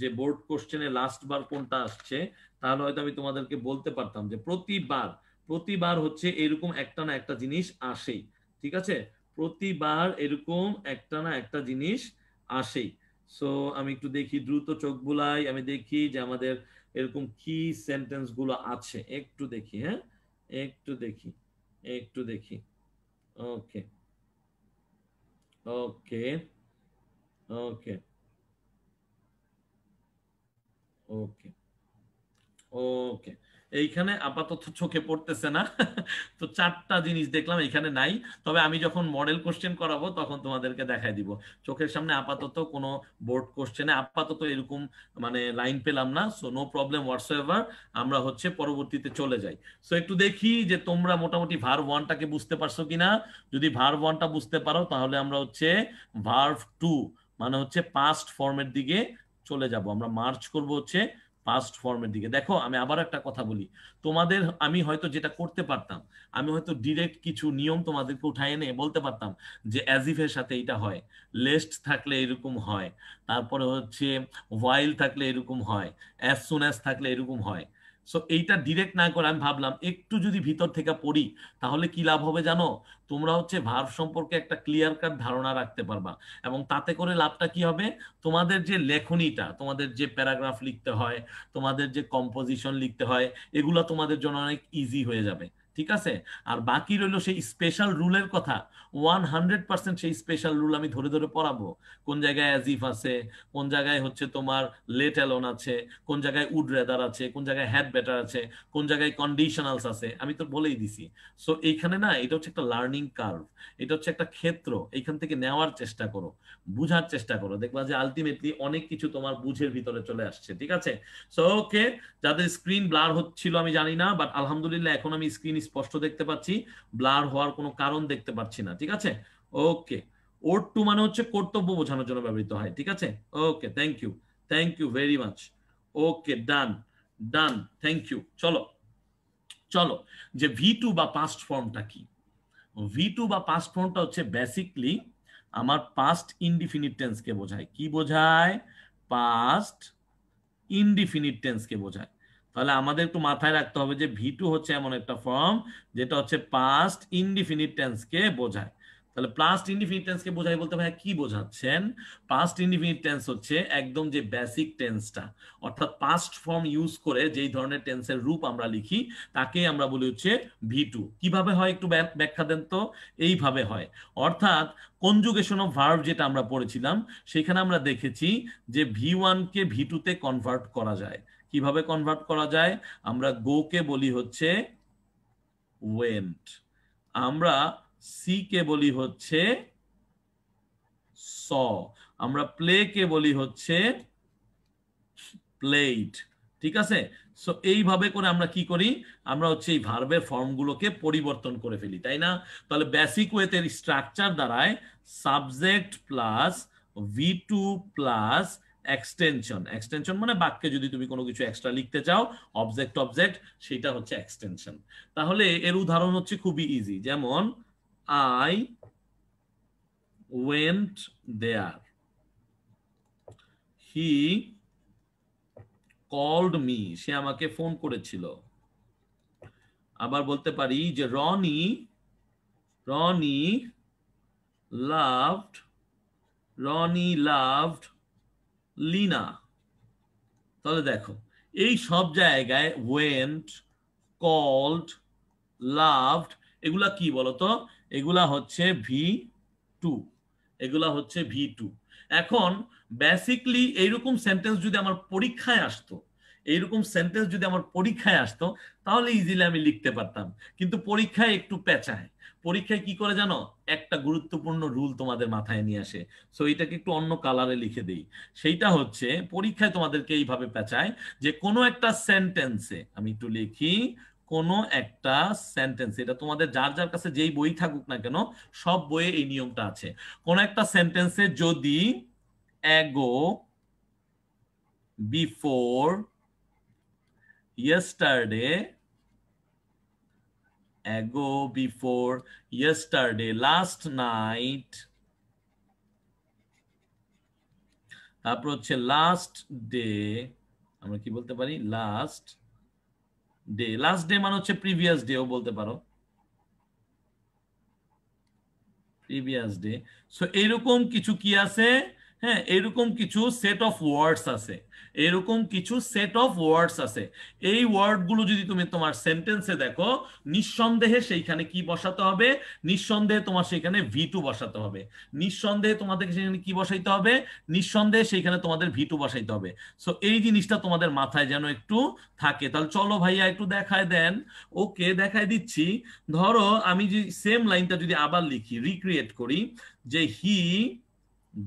যে বোর্ড কোশ্চেনে লাস্ট বার কোনটা আসছে তাহলে হয়তো আমি তোমাদেরকে বলতে পারতাম যে প্রতিবার প্রতিবার হচ্ছে এরকম একটা না একটা জিনিস আসেই ঠিক আছে প্রতিবার এরকম একটা না একটা জিনিস আসেই সো আমি একটু দেখি দ্রুত চোখ বুলাই আমি দেখি যে আমাদের এরকম কি সেন্টেন্স গুলো আছে একটু দেখি হ্যাঁ একটু দেখি एक तो देखी okay okay okay okay okay এইখানে আপাতত চোখে পড়তেছে না তো চারটা জিনিস দেখলাম এখানে নাই তবে আমি যখন মডেল কোশ্চেন করাবো তখন তোমাদেরকে দেখাই দিব চোখের সামনে আপাতত কোনো বোর্ড কোশ্চেনে আপাতত এরকম মানে লাইন পেলাম না সো নো প্রবলেম হোয়াটস আমরা হচ্ছে পরবর্তীতে চলে যাই সো একটু দেখি যে তোমরা মোটামুটি ভার ওয়ানটাকে বুঝতে পারছো কিনা যদি ভার ওয়ানটা বুঝতে পারো তাহলে আমরা হচ্ছে ভার্ভ টু মানে হচ্ছে পাস্ট ফর্মের দিকে চলে যাব আমরা মার্চ করব হচ্ছে পাস্ট ফর্মের দিকে দেখো আমি আবার একটা কথা বলি তোমাদের আমি হয়তো যেটা করতে পারতাম আমি হয়তো ডিরেক্ট কিছু নিয়ম তোমাদেরকে উঠাই এনে বলতে পারতাম যে অ্যাজিভের সাথে এটা হয় লেস্ট থাকলে এরকম হয় তারপরে হচ্ছে ওয়াইল থাকলে এরকম হয় অ্যাস সুন থাকলে এরকম হয় সো এইটা ডিরেক্ট না করে আমি ভাবলাম একটু যদি ভিতর থেকে পড়ি তাহলে কি লাভ হবে জানো তোমরা হচ্ছে ভার সম্পর্কে একটা ক্লিয়ার কাট ধারণা রাখতে পারবা এবং তাতে করে লাভটা কি হবে তোমাদের যে লেখনিটা তোমাদের যে প্যারাগ্রাফ লিখতে হয় তোমাদের যে কম্পোজিশন লিখতে হয় এগুলো তোমাদের জন্য অনেক ইজি হয়ে যাবে ঠিক আছে আর বাকি রইল সেই স্পেশাল রুলের কথা ওয়ান হান্ড্রেড পার্সেন্ট সেই স্পেশাল রুল আমি ধরে ধরে পড়াবো কোন জায়গায় অ্যাজিফ আছে কোন জায়গায় হচ্ছে তোমার লেট অ্যালোন আছে কোন জায়গায় উড রেদার আছে কোন জায়গায় হ্যাড ব্যাটার আছে কোন জায়গায় কন্ডিশনালস আছে আমি তো বলেই দিছি সো এইখানে না এটা হচ্ছে একটা লার্নিং কার্ভ এটা হচ্ছে একটা ক্ষেত্র এখান থেকে নেওয়ার চেষ্টা করো বুঝার চেষ্টা করো দেখবা যে আলটিমেটলি অনেক কিছু তোমার বুঝের ভিতরে চলে আসছে ঠিক আছে সো ওকে যাদের স্ক্রিন ব্লার হচ্ছিল আমি জানি না বাট আলহামদুলিল্লাহ এখন আমি স্ক্রিন স্পষ্ট দেখতে পাচ্ছি ব্লার হওয়ার কোনো কারণ দেখতে পাচ্ছি না ঠিক আছে ওকে ওর টু মানে হচ্ছে কর্তব্য বোঝানোর জন্য ব্যবহৃত হয় ঠিক আছে okay thank you thank you very much okay done done thank you চলো চলো যে ভি টু বা পাস্ট ফর্মটা কি ভি টু বা পাস্ট ফর্মটা হচ্ছে বেসিকলি আমার পাস্ট ইনডিফিনিট কে বোঝায় কি বোঝায় পাস্ট ইনডিফিনিট কে বোঝায় তাহলে আমাদের একটু মাথায় রাখতে হবে যে ভি টু হচ্ছে এমন একটা ফর্ম যেটা হচ্ছে পাস্ট ইনডিফিনিট কে বোঝায় তাহলে পাস্ট ইনডিফিনিট কে বোঝায় বলতে ভাইয়া কি বোঝাচ্ছেন পাস্ট ইনডিফিনিট টেন্স হচ্ছে একদম যে বেসিক টেন্সটা অর্থাৎ পাস্ট ফর্ম ইউজ করে যেই ধরনের টেন্সের রূপ আমরা লিখি তাকে আমরা বলি হচ্ছে ভি টু কিভাবে হয় একটু ব্যাখ্যা দেন তো এইভাবে হয় অর্থাৎ কনজুগেশন অফ ভার্ব যেটা আমরা পড়েছিলাম সেখানে আমরা দেখেছি যে ভি ওয়ানকে ভি কনভার্ট করা যায় কিভাবে কনভার্ট করা যায় আমরা কে বলি হচ্ছে ওয়েন্ট আমরা সি কে বলি হচ্ছে স আমরা প্লে কে বলি হচ্ছে প্লেড ঠিক আছে সো এইভাবে করে আমরা কি করি আমরা হচ্ছে এই ভার্বের ফর্মগুলোকে পরিবর্তন করে ফেলি তাই না তাহলে বেসিক ওয়েতের স্ট্রাকচার দ্বারায় subject plus V two plus extension extension মানে বাক্যে যদি তুমি কোনো কিছু এক্সট্রা লিখতে চাও অবজেক্ট অবজেক্ট সেটা হচ্ছে এক্সটেনশন তাহলে এর উদাহরণ হচ্ছে খুবই ইজি যেমন I went there he called me সে আমাকে ফোন করেছিল আবার বলতে পারি যে রনি রনি লাভড রনি লাভড লিনা তাহলে দেখো এই সব জায়গায় ওয়েন্ট কল্ড লাভড এগুলা কি বলতো এগুলা হচ্ছে ভি টু এগুলা হচ্ছে ভি টু এখন বেসিকলি এইরকম সেন্টেন্স যদি আমার পরীক্ষায় আসতো এইরকম সেন্টেন্স যদি আমার পরীক্ষায় আসতো তাহলে ইজিলি আমি লিখতে পারতাম কিন্তু পরীক্ষায় একটু পেঁচায় পরীক্ষায় কি করে জানো একটা গুরুত্বপূর্ণ রুল তোমাদের মাথায় নিয়ে আসে সো এটাকে একটু অন্য কালারে লিখে দেই সেইটা হচ্ছে পরীক্ষায় তোমাদেরকে এইভাবে পেঁচায় যে কোনো একটা সেন্টেন্সে আমি একটু লিখি কোনো একটা সেন্টেন্স এটা তোমাদের যার যার কাছে যেই বই থাকুক না কেন সব বইয়ে এই নিয়মটা আছে কোন একটা সেন্টেন্সে যদি ago before yesterday ago, before, yesterday, last night. তারপর হচ্ছে লাস্ট ডে আমরা কি বলতে পারি লাস্ট ডে লাস্ট ডে মানে হচ্ছে প্রিভিয়াস ডেও বলতে পারো প্রিভিয়াস ডে সো এইরকম কিছু কি আছে হ্যাঁ এরকম কিছু সেট অফ ওয়ার্ডস আছে এরকম কিছু সেট অফ ওয়ার্ডস আছে এই ওয়ার্ডগুলো যদি তুমি তোমার সেন্টেন্সে দেখো নিঃসন্দেহে সেইখানে কি বসাতে হবে নিঃসন্দেহে তোমার সেইখানে ভি টু বসাতে হবে নিঃসন্দেহে তোমাদের সেখানে কি বসাইতে হবে নিঃসন্দেহে সেইখানে তোমাদের ভি টু বসাইতে হবে সো এই জিনিসটা তোমাদের মাথায় যেন একটু থাকে তাহলে চলো ভাইয়া একটু দেখায় দেন ওকে দেখায় দিচ্ছি ধরো আমি যে সেম লাইনটা যদি আবার লিখি রিক্রিয়েট করি যে he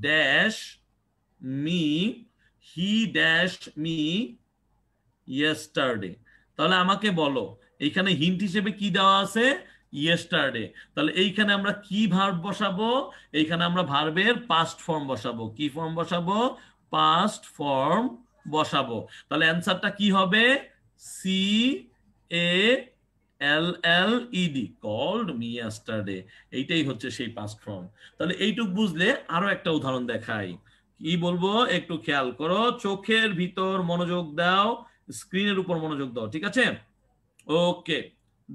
dash me he dash me yesterday তাহলে আমাকে বলো এইখানে হিন্ট হিসেবে কি দেওয়া আছে ইয়েস্টারডে তাহলে এইখানে আমরা কি ভার্ব বসাবো এইখানে আমরা ভার্বের পাস্ট ফর্ম বসাবো কি ফর্ম বসাবো পাস্ট ফর্ম বসাবো তাহলে অ্যান্সারটা কি হবে C A L L E D called me yesterday এইটাই হচ্ছে সেই পাস্ট ফর্ম তাহলে এইটুক বুঝলে আরো একটা উদাহরণ দেখাই কি বলবো একটু খেয়াল করো চোখের ভিতর মনোযোগ দাও স্ক্রিনের উপর মনোযোগ দাও ঠিক আছে ওকে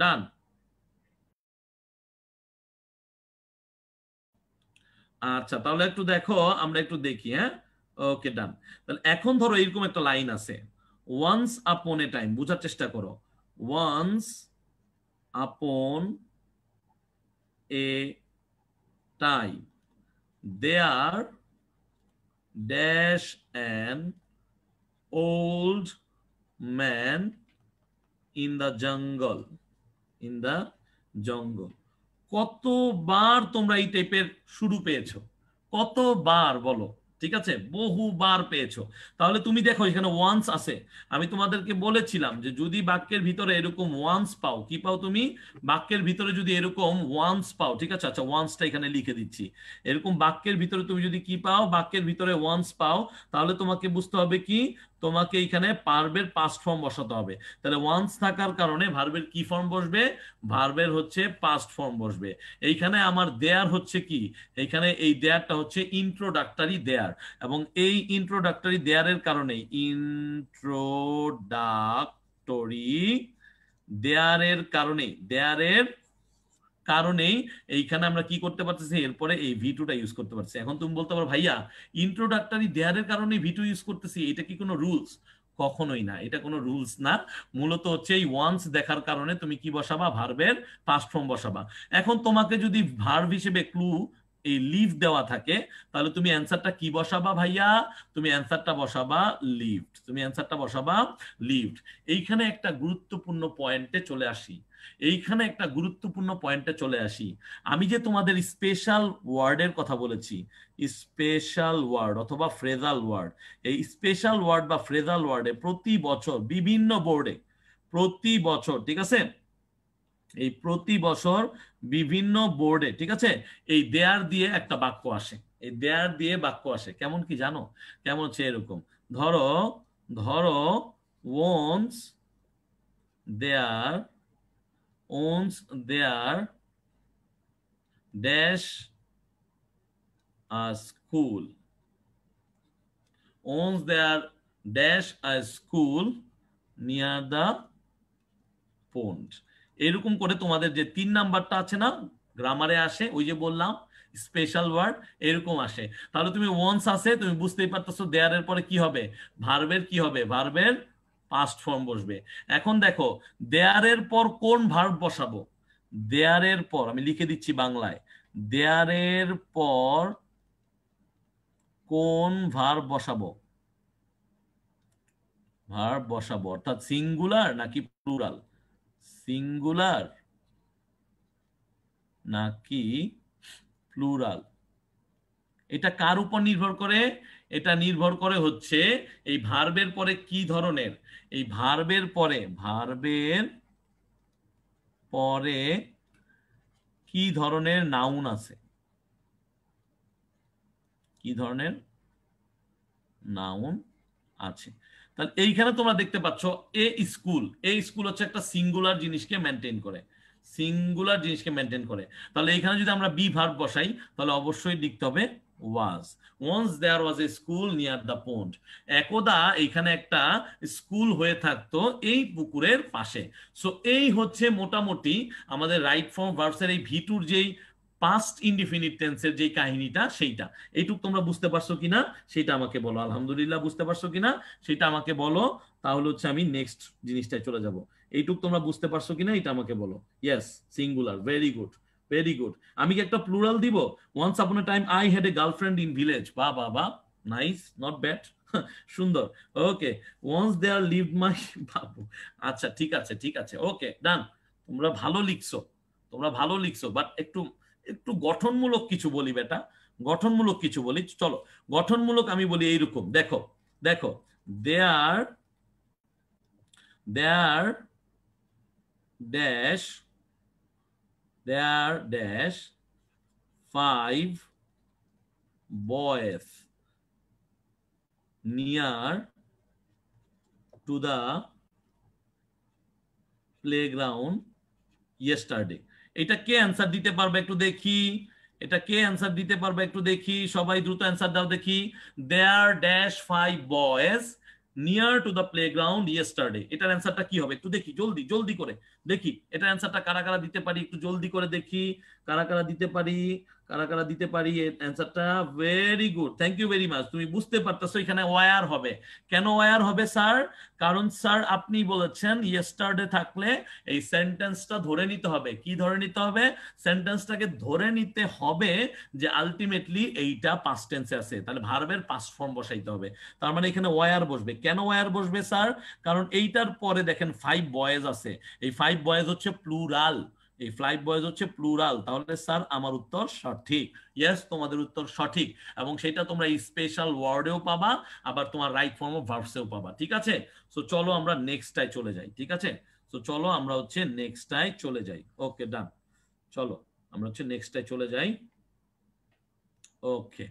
ডান আচ্ছা তাহলে একটু দেখো আমরা একটু দেখি হ্যাঁ ওকে ডান তাহলে এখন ধরো এরকম একটা লাইন আছে ওয়ান্স আপন এ টাইম বোঝার চেষ্টা করো once upon a time. There dash an old man in the jungle. In the jungle. কতবার তোমরা এই টাইপের শুরু পেয়েছো কতবার বলো ঠিক আছে বহুবার পেয়েছো তাহলে তুমি দেখো এখানে ওয়ান্স আছে আমি তোমাদেরকে বলেছিলাম যে যদি বাক্যের ভিতরে এরকম ওয়ান্স পাও কি পাও তুমি বাক্যের ভিতরে যদি এরকম ওয়ান্স পাও ঠিক আছে আচ্ছা ওয়ান্সটা এখানে লিখে দিচ্ছি এরকম বাক্যের ভিতরে তুমি যদি কি পাও বাক্যের ভিতরে ওয়ান্স পাও তাহলে তোমাকে বুঝতে হবে কি তোমাকে এখানে ভার্বের পাস্ট ফর্ম বসাতে হবে তাহলে ওয়ান্স থাকার কারণে ভার্বের কি ফর্ম বসবে ভার্বের হচ্ছে পাস্ট ফর্ম বসবে এইখানে আমার দেয়ার হচ্ছে কি এইখানে এই দেয়ারটা হচ্ছে ইন্ট্রোডাক্টরি দেয়ার এবং এই ইন্ট্রোডাক্টরি দেয়ারের কারণে ইন্ট্রোডাক্টরি দেয়ারের কারণে দেয়ারের কারণেই এইখানে আমরা কি করতে পারতেছি এরপরে এই ভি টুটা ইউজ করতে পারছি এখন তুমি বলতে পারো ভাইয়া ইন্ট্রোডাক্টরি দেয়ারের কারণে ভি টু ইউজ করতেছি এটা কি কোনো রুলস কখনোই না এটা কোনো রুলস না মূলত হচ্ছে এই ওয়ান্স দেখার কারণে তুমি কি বসাবা ভার্বের ফার্স্ট ফর্ম বসাবা এখন তোমাকে যদি ভার্ব হিসেবে ক্লু এই লিভ দেওয়া থাকে তাহলে তুমি অ্যান্সারটা কি বসাবা ভাইয়া তুমি অ্যান্সারটা বসাবা লিভড তুমি অ্যান্সারটা বসাবা লিভড এইখানে একটা গুরুত্বপূর্ণ পয়েন্টে চলে আসি এইখানে একটা গুরুত্বপূর্ণ পয়েন্টে চলে আসি আমি যে তোমাদের স্পেশাল ওয়ার্ডের কথা বলেছি স্পেশাল ওয়ার্ড অথবা ফ্রেজাল ওয়ার্ড এই স্পেশাল ওয়ার্ড বা ফ্রেজাল ওয়ার্ডে প্রতি বছর বিভিন্ন বোর্ডে প্রতি বছর ঠিক আছে এই প্রতি বছর বিভিন্ন বোর্ডে ঠিক আছে এই দেয়ার দিয়ে একটা বাক্য আসে এই দেয়ার দিয়ে বাক্য আসে কেমন কি জানো কেমন হচ্ছে এরকম ধরো ধরো ওনস দেয়ার owns their dash a school owns their dash a school near the pond এরকম করে তোমাদের যে তিন নাম্বারটা আছে না গ্রামারে আসে ওই যে বললাম স্পেশাল ওয়ার্ড এরকম আসে তাহলে তুমি ওয়ান্স আসে তুমি বুঝতেই পারতেছো দেয়ারের পরে কি হবে ভার্বের কি হবে ভার্বের পাস্ট ফর্ম বসবে এখন দেখো দেয়ারের পর কোন ভার্ব বসাবো দেয়ারের পর আমি লিখে দিচ্ছি বাংলায় দেয়ারের পর কোন ভার্ব বসাবো ভার্ব বসাবো অর্থাৎ সিঙ্গুলার নাকি প্লুরাল সিঙ্গুলার নাকি প্লুরাল এটা কার উপর নির্ভর করে এটা নির্ভর করে হচ্ছে এই ভার্বের পরে কি ধরনের এই ভার্বের পরে ভার্বের পরে কি ধরনের নাউন আছে কি ধরনের নাউন আছে তাহলে এইখানে তোমরা দেখতে পাচ্ছ এ স্কুল এ স্কুল হচ্ছে একটা সিঙ্গুলার জিনিসকে মেনটেন করে সিঙ্গুলার জিনিসকে মেনটেন করে তাহলে এইখানে যদি আমরা বি ভার্ব বসাই তাহলে অবশ্যই লিখতে হবে was once there was a school near the pond একদা এখানে একটা স্কুল হয়ে থাকতো এই পুকুরের পাশে সো এই হচ্ছে মোটামুটি আমাদের রাইট ফর্ম ভার্সের এই ভিটুর যেই পাস্ট ইনডিফিনিট টেন্সের যে কাহিনীটা সেইটা এইটুক তোমরা বুঝতে পারছো কিনা সেটা আমাকে বলো আলহামদুলিল্লাহ বুঝতে পারছো কিনা সেটা আমাকে বলো তাহলে হচ্ছে আমি নেক্সট জিনিসটায় চলে যাব এইটুক তোমরা বুঝতে পারছো কিনা এটা আমাকে বলো yes singular very good very good আমি কি একটা প্লুরাল দিব once upon time I had a girlfriend in village বা বা বা নাইস নট ব্যাড সুন্দর ওকে ওয়ান্স দে আর লিভ মাই বাবু আচ্ছা ঠিক আছে ঠিক আছে ওকে ডান তোমরা ভালো লিখছো তোমরা ভালো লিখছো বাট একটু একটু গঠনমূলক কিছু বলি বেটা গঠনমূলক কিছু বলি চলো গঠনমূলক আমি বলি এইরকম দেখো দেখো they are they are dash there dash five boys near to the playground yesterday এটা কে অ্যান্সার দিতে পারবে একটু দেখি এটা কে অ্যান্সার দিতে পারবে একটু দেখি সবাই দ্রুত অ্যান্সার দাও দেখি there dash five boys near to the playground yesterday এটার অ্যান্সারটা কি হবে একটু দেখি জলদি জলদি করে দেখি এটার অ্যান্সারটা কারা কারা দিতে পারি একটু জলদি করে দেখি কারা কারা দিতে পারি কারা কারা দিতে পারি অ্যান্সারটা very good thank you very much তুমি বুঝতে পারতেছো এখানে ওয়ার হবে কেন ওয়ার হবে স্যার কারণ স্যার আপনি বলেছেন ইয়েস্টারডে থাকলে এই সেন্টেন্সটা ধরে নিতে হবে কি ধরে নিতে হবে সেন্টেন্সটাকে ধরে নিতে হবে যে আলটিমেটলি এইটা পাস্ট টেন্সে আছে তাহলে ভার্বের পাস্ট ফর্ম বসাইতে হবে তার মানে এখানে ওয়ার বসবে কেন ওয়ার বসবে স্যার কারণ এইটার পরে দেখেন ফাইভ বয়েজ আছে এই ফাইভ বয়েজ হচ্ছে প্লুরাল এই ফ্লাইট বয়েজ হচ্ছে প্লুরাল তাহলে স্যার আমার উত্তর সঠিক ইয়েস তোমাদের উত্তর সঠিক এবং সেটা তোমরা স্পেশাল ওয়ার্ডেও পাবা আবার তোমার রাইট ফর্ম অফ ভার্বসেও পাবা ঠিক আছে সো চলো আমরা নেক্সটটায় চলে যাই ঠিক আছে সো চলো আমরা হচ্ছে নেক্সটটায় চলে যাই ওকে ডান চলো আমরা হচ্ছে নেক্সটটায় চলে যাই ওকে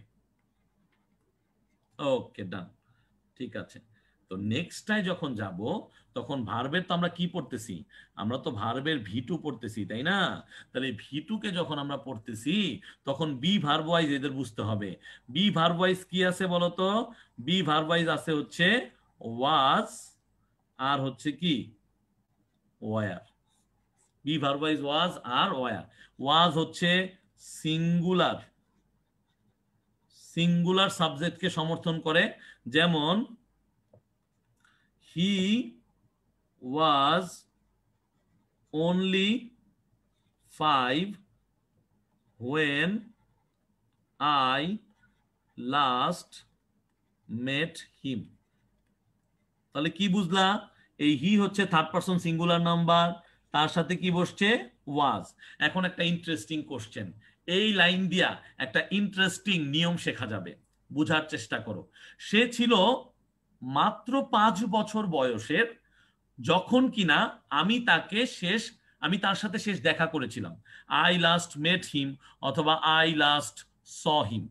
ওকে ডান ঠিক আছে তো নেক্সটটায় যখন যাব তখন ভার্বের তো আমরা কি পড়তেছি আমরা তো ভার্বের ভিটু পড়তেছি তাই না তাহলে ভিটুকে যখন আমরা পড়তেছি তখন বি ভার্ব ওয়াইজ এদের বুঝতে হবে বি ভার্ব ওয়াইজ কি আছে বলতো বি ভার্ব ওয়াইজ আছে হচ্ছে ওয়াজ আর হচ্ছে কি were be verb wise was are were was হচ্ছে সিঙ্গুলার সিঙ্গুলার সাবজেক্টকে সমর্থন করে যেমন হি was only five when I last met him. তাহলে কি বুঝলা এই হি হচ্ছে থার্ড পার্সন সিঙ্গুলার নাম্বার তার সাথে কি বসছে ওয়াজ এখন একটা ইন্টারেস্টিং কোশ্চেন এই লাইন দিয়া একটা ইন্টারেস্টিং নিয়ম শেখা যাবে বুঝার চেষ্টা করো সে ছিল মাত্র পাঁচ বছর বয়সের যখন কিনা আমি তাকে শেষ আমি তার সাথে শেষ দেখা করেছিলাম আই লাস্ট মেট হিম অথবা আই লাস্ট স হিম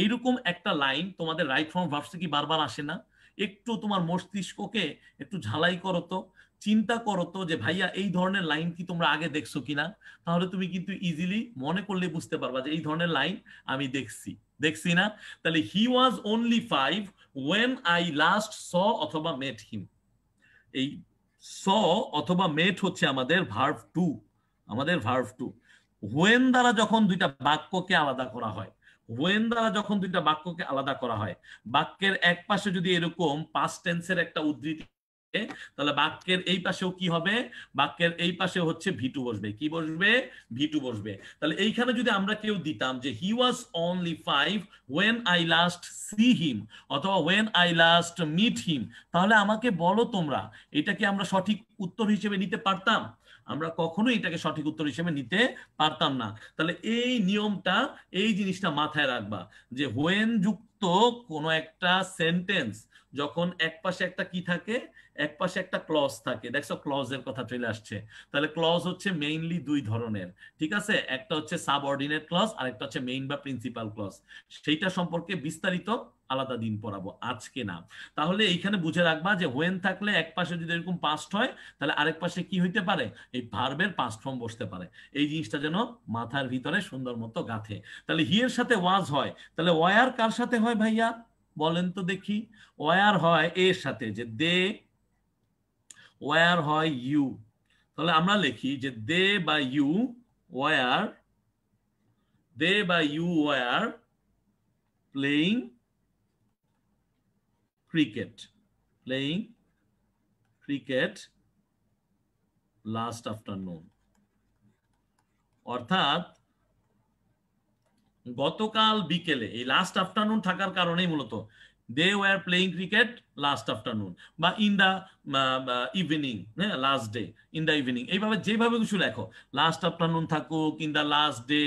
এইরকম একটা লাইন তোমাদের রাইট ফর্ম ভার্সে কি বারবার আসে না একটু তোমার মস্তিষ্ককে একটু ঝালাই করো তো চিন্তা করো তো যে ভাইয়া এই ধরনের লাইন কি তোমরা আগে দেখছো কিনা তাহলে তুমি কিন্তু ইজিলি মনে করলে বুঝতে পারবা যে এই ধরনের লাইন আমি দেখছি দেখছি না তাহলে he was only five when I last saw অথবা মেট হিম এই স অথবা মেট হচ্ছে আমাদের ভার্ভ টু আমাদের ভার্ভ টু হোয়েন দ্বারা যখন দুইটা বাক্যকে আলাদা করা হয় হোয়েন দ্বারা যখন দুইটা বাক্যকে আলাদা করা হয় বাক্যের এক পাশে যদি এরকম পাস্ট টেন্সের একটা উদ্ধৃতি তাহলে বাক্যের এই পাশেও কি হবে বাক্যের এই পাশে হচ্ছে ভিটু বসবে কি বসবে ভিটু বসবে তাহলে এইখানে যদি আমরা কেউ দিতাম যে he was only five when I last see him অথবা when I last meet him তাহলে আমাকে বলো তোমরা এটাকে আমরা সঠিক উত্তর হিসেবে নিতে পারতাম আমরা কখনো এটাকে সঠিক উত্তর হিসেবে নিতে পারতাম না তাহলে এই নিয়মটা এই জিনিসটা মাথায় রাখবা যে হোয়েন যুক্ত কোনো একটা সেন্টেন্স যখন এক পাশে একটা কি থাকে এক পাশে একটা ক্লজ থাকে দেখছো ক্লজের কথা চলে আসছে তাহলে ক্লজ হচ্ছে মেইনলি দুই ধরনের ঠিক আছে একটা হচ্ছে অর্ডিনেট ক্লজ আর একটা হচ্ছে মেইন বা প্রিন্সিপাল ক্লজ সেইটা সম্পর্কে বিস্তারিত আলাদা দিন পড়াবো আজকে না তাহলে এইখানে বুঝে রাখবা যে হোয়েন থাকলে এক পাশে যদি এরকম পাস্ট হয় তাহলে আরেক পাশে কি হইতে পারে এই ভার্বের পাস্ট ফর্ম বসতে পারে এই জিনিসটা যেন মাথার ভিতরে সুন্দর মতো গাঁথে তাহলে হিয়ের সাথে ওয়াজ হয় তাহলে ওয়ার কার সাথে হয় ভাইয়া বলেন তো দেখি ওয়ার হয় এর সাথে যে দে ওয়ার হয় ইউ তাহলে আমরা লিখি যে দে বা ইউ ওয়ার দে বা you were playing cricket playing cricket last afternoon অর্থাৎ গতকাল বিকেলে এই লাস্ট আফটারনুন থাকার কারণেই মূলত they were playing cricket last afternoon বা ইন দা ইভিনিং হ্যাঁ last day in the evening এইভাবে যেভাবে কিছু লেখো লাস্ট আফটারনুন থাকুক ইন দা লাস্ট ডে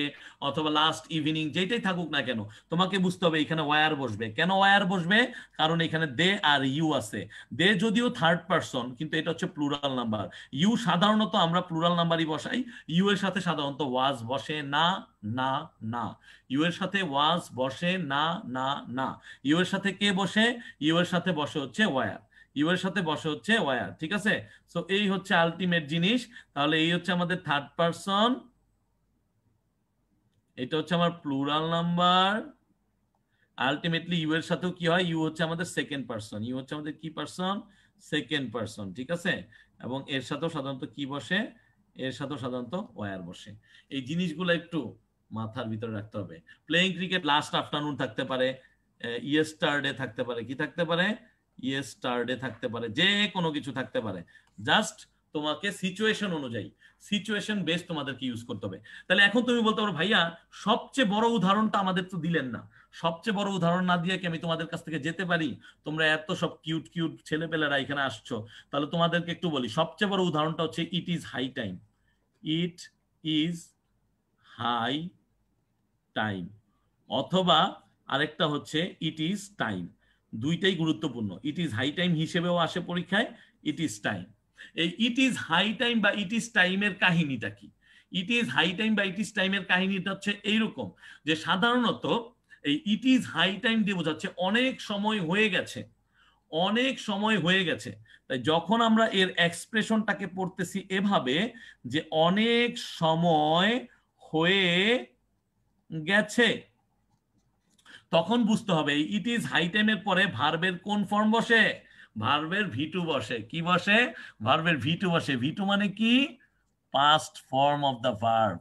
অথবা লাস্ট ইভিনিং যেটাই থাকুক না কেন তোমাকে বুঝতে হবে এখানে ওয়ার বসবে কেন ওয়ার বসবে কারণ এখানে দে আর ইউ আছে দে যদিও থার্ড পারসন কিন্তু এটা হচ্ছে প্লুরাল নাম্বার ইউ সাধারণত আমরা প্লুরাল নাম্বারই বসাই ইউ এর সাথে সাধারণত ওয়াজ বসে না না না ইউ এর সাথে ওয়াজ বসে না না না ইউ এর সাথে কে বসে ইউ এর সাথে বসে বসে হচ্ছে ওয়ার ইউ এর সাথে বসে হচ্ছে ওয়ার ঠিক আছে সো এই হচ্ছে আলটিমেট জিনিস তাহলে এই হচ্ছে আমাদের থার্ড পারসন এটা হচ্ছে আমার প্লুরাল নাম্বার আলটিমেটলি ইউ এর সাথেও কি হয় ইউ হচ্ছে আমাদের সেকেন্ড পারসন ইউ হচ্ছে আমাদের কি পারসন সেকেন্ড পারসন ঠিক আছে এবং এর সাথেও সাধারণত কি বসে এর সাথেও সাধারণত ওয়ার বসে এই জিনিসগুলো একটু মাথার ভিতরে রাখতে হবে প্লেইং ক্রিকেট লাস্ট আফটারনুন থাকতে পারে ইয়েস্টারডে থাকতে পারে কি থাকতে পারে ইয়েস্টারডে থাকতে পারে যে কোনো কিছু থাকতে পারে জাস্ট তোমাকে সিচুয়েশন অনুযায়ী সিচুয়েশন বেস তোমাদেরকে ইউজ করতে হবে তাহলে এখন তুমি বলতে পারো ভাইয়া সবচেয়ে বড় উদাহরণটা আমাদের তো দিলেন না সবচেয়ে বড় উদাহরণ না দিয়ে কি আমি তোমাদের কাছ থেকে যেতে পারি তোমরা এত সব কিউট কিউট ছেলেপেলেরা এখানে আসছো তাহলে তোমাদেরকে একটু বলি সবচেয়ে বড় উদাহরণটা হচ্ছে it is high time it is high time অথবা আরেকটা হচ্ছে ইট ইজ টাইম দুইটাই গুরুত্বপূর্ণ ইট ইজ হাই টাইম হিসেবেও আসে পরীক্ষায় ইট ইজ টাইম এই ইট ইজ হাই টাইম বা ইট ইজ টাইমের কাহিনীটা কি ইট ইজ হাই টাইম বা ইট ইজ টাইমের কাহিনীটা হচ্ছে এইরকম যে সাধারণত এই ইট ইজ হাই টাইম দিয়ে বোঝাচ্ছে অনেক সময় হয়ে গেছে অনেক সময় হয়ে গেছে তাই যখন আমরা এর এক্সপ্রেশনটাকে পড়তেছি এভাবে যে অনেক সময় হয়ে গেছে তখন বুঝতে হবে ইট ইজ হাইটেমের পরে ভার্বের কোন ফর্ম বসে ভার্বের ভিটু বসে কি বসে ভার্বের ভিটু বসে ভিটু মানে কি past form of the verb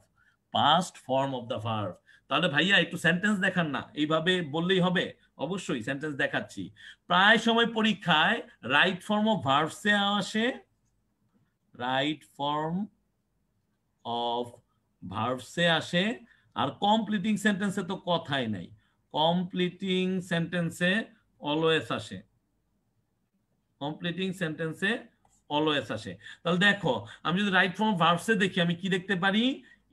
past form of the verb তাহলে ভাইয়া একটু সেন্টেন্স দেখান না এইভাবে বললেই হবে অবশ্যই সেন্টেন্স দেখাচ্ছি প্রায় সময় পরীক্ষায় রাইট ফর্ম অফ ভার্ভসে আসে রাইট ফর্ম অফ ভার্ভসে আসে আর কমপ্লিটিং সেন্টেন্সে তো কথাই নাই কমপ্লিটিং সেন্টেন্সে অলওয়েস আসে কমপ্লিটিং সেন্টেন্সে অলওয়েস আসে তাহলে দেখো আমি যদি রাইট ফর্ম ভার্বসে দেখি আমি কি দেখতে পারি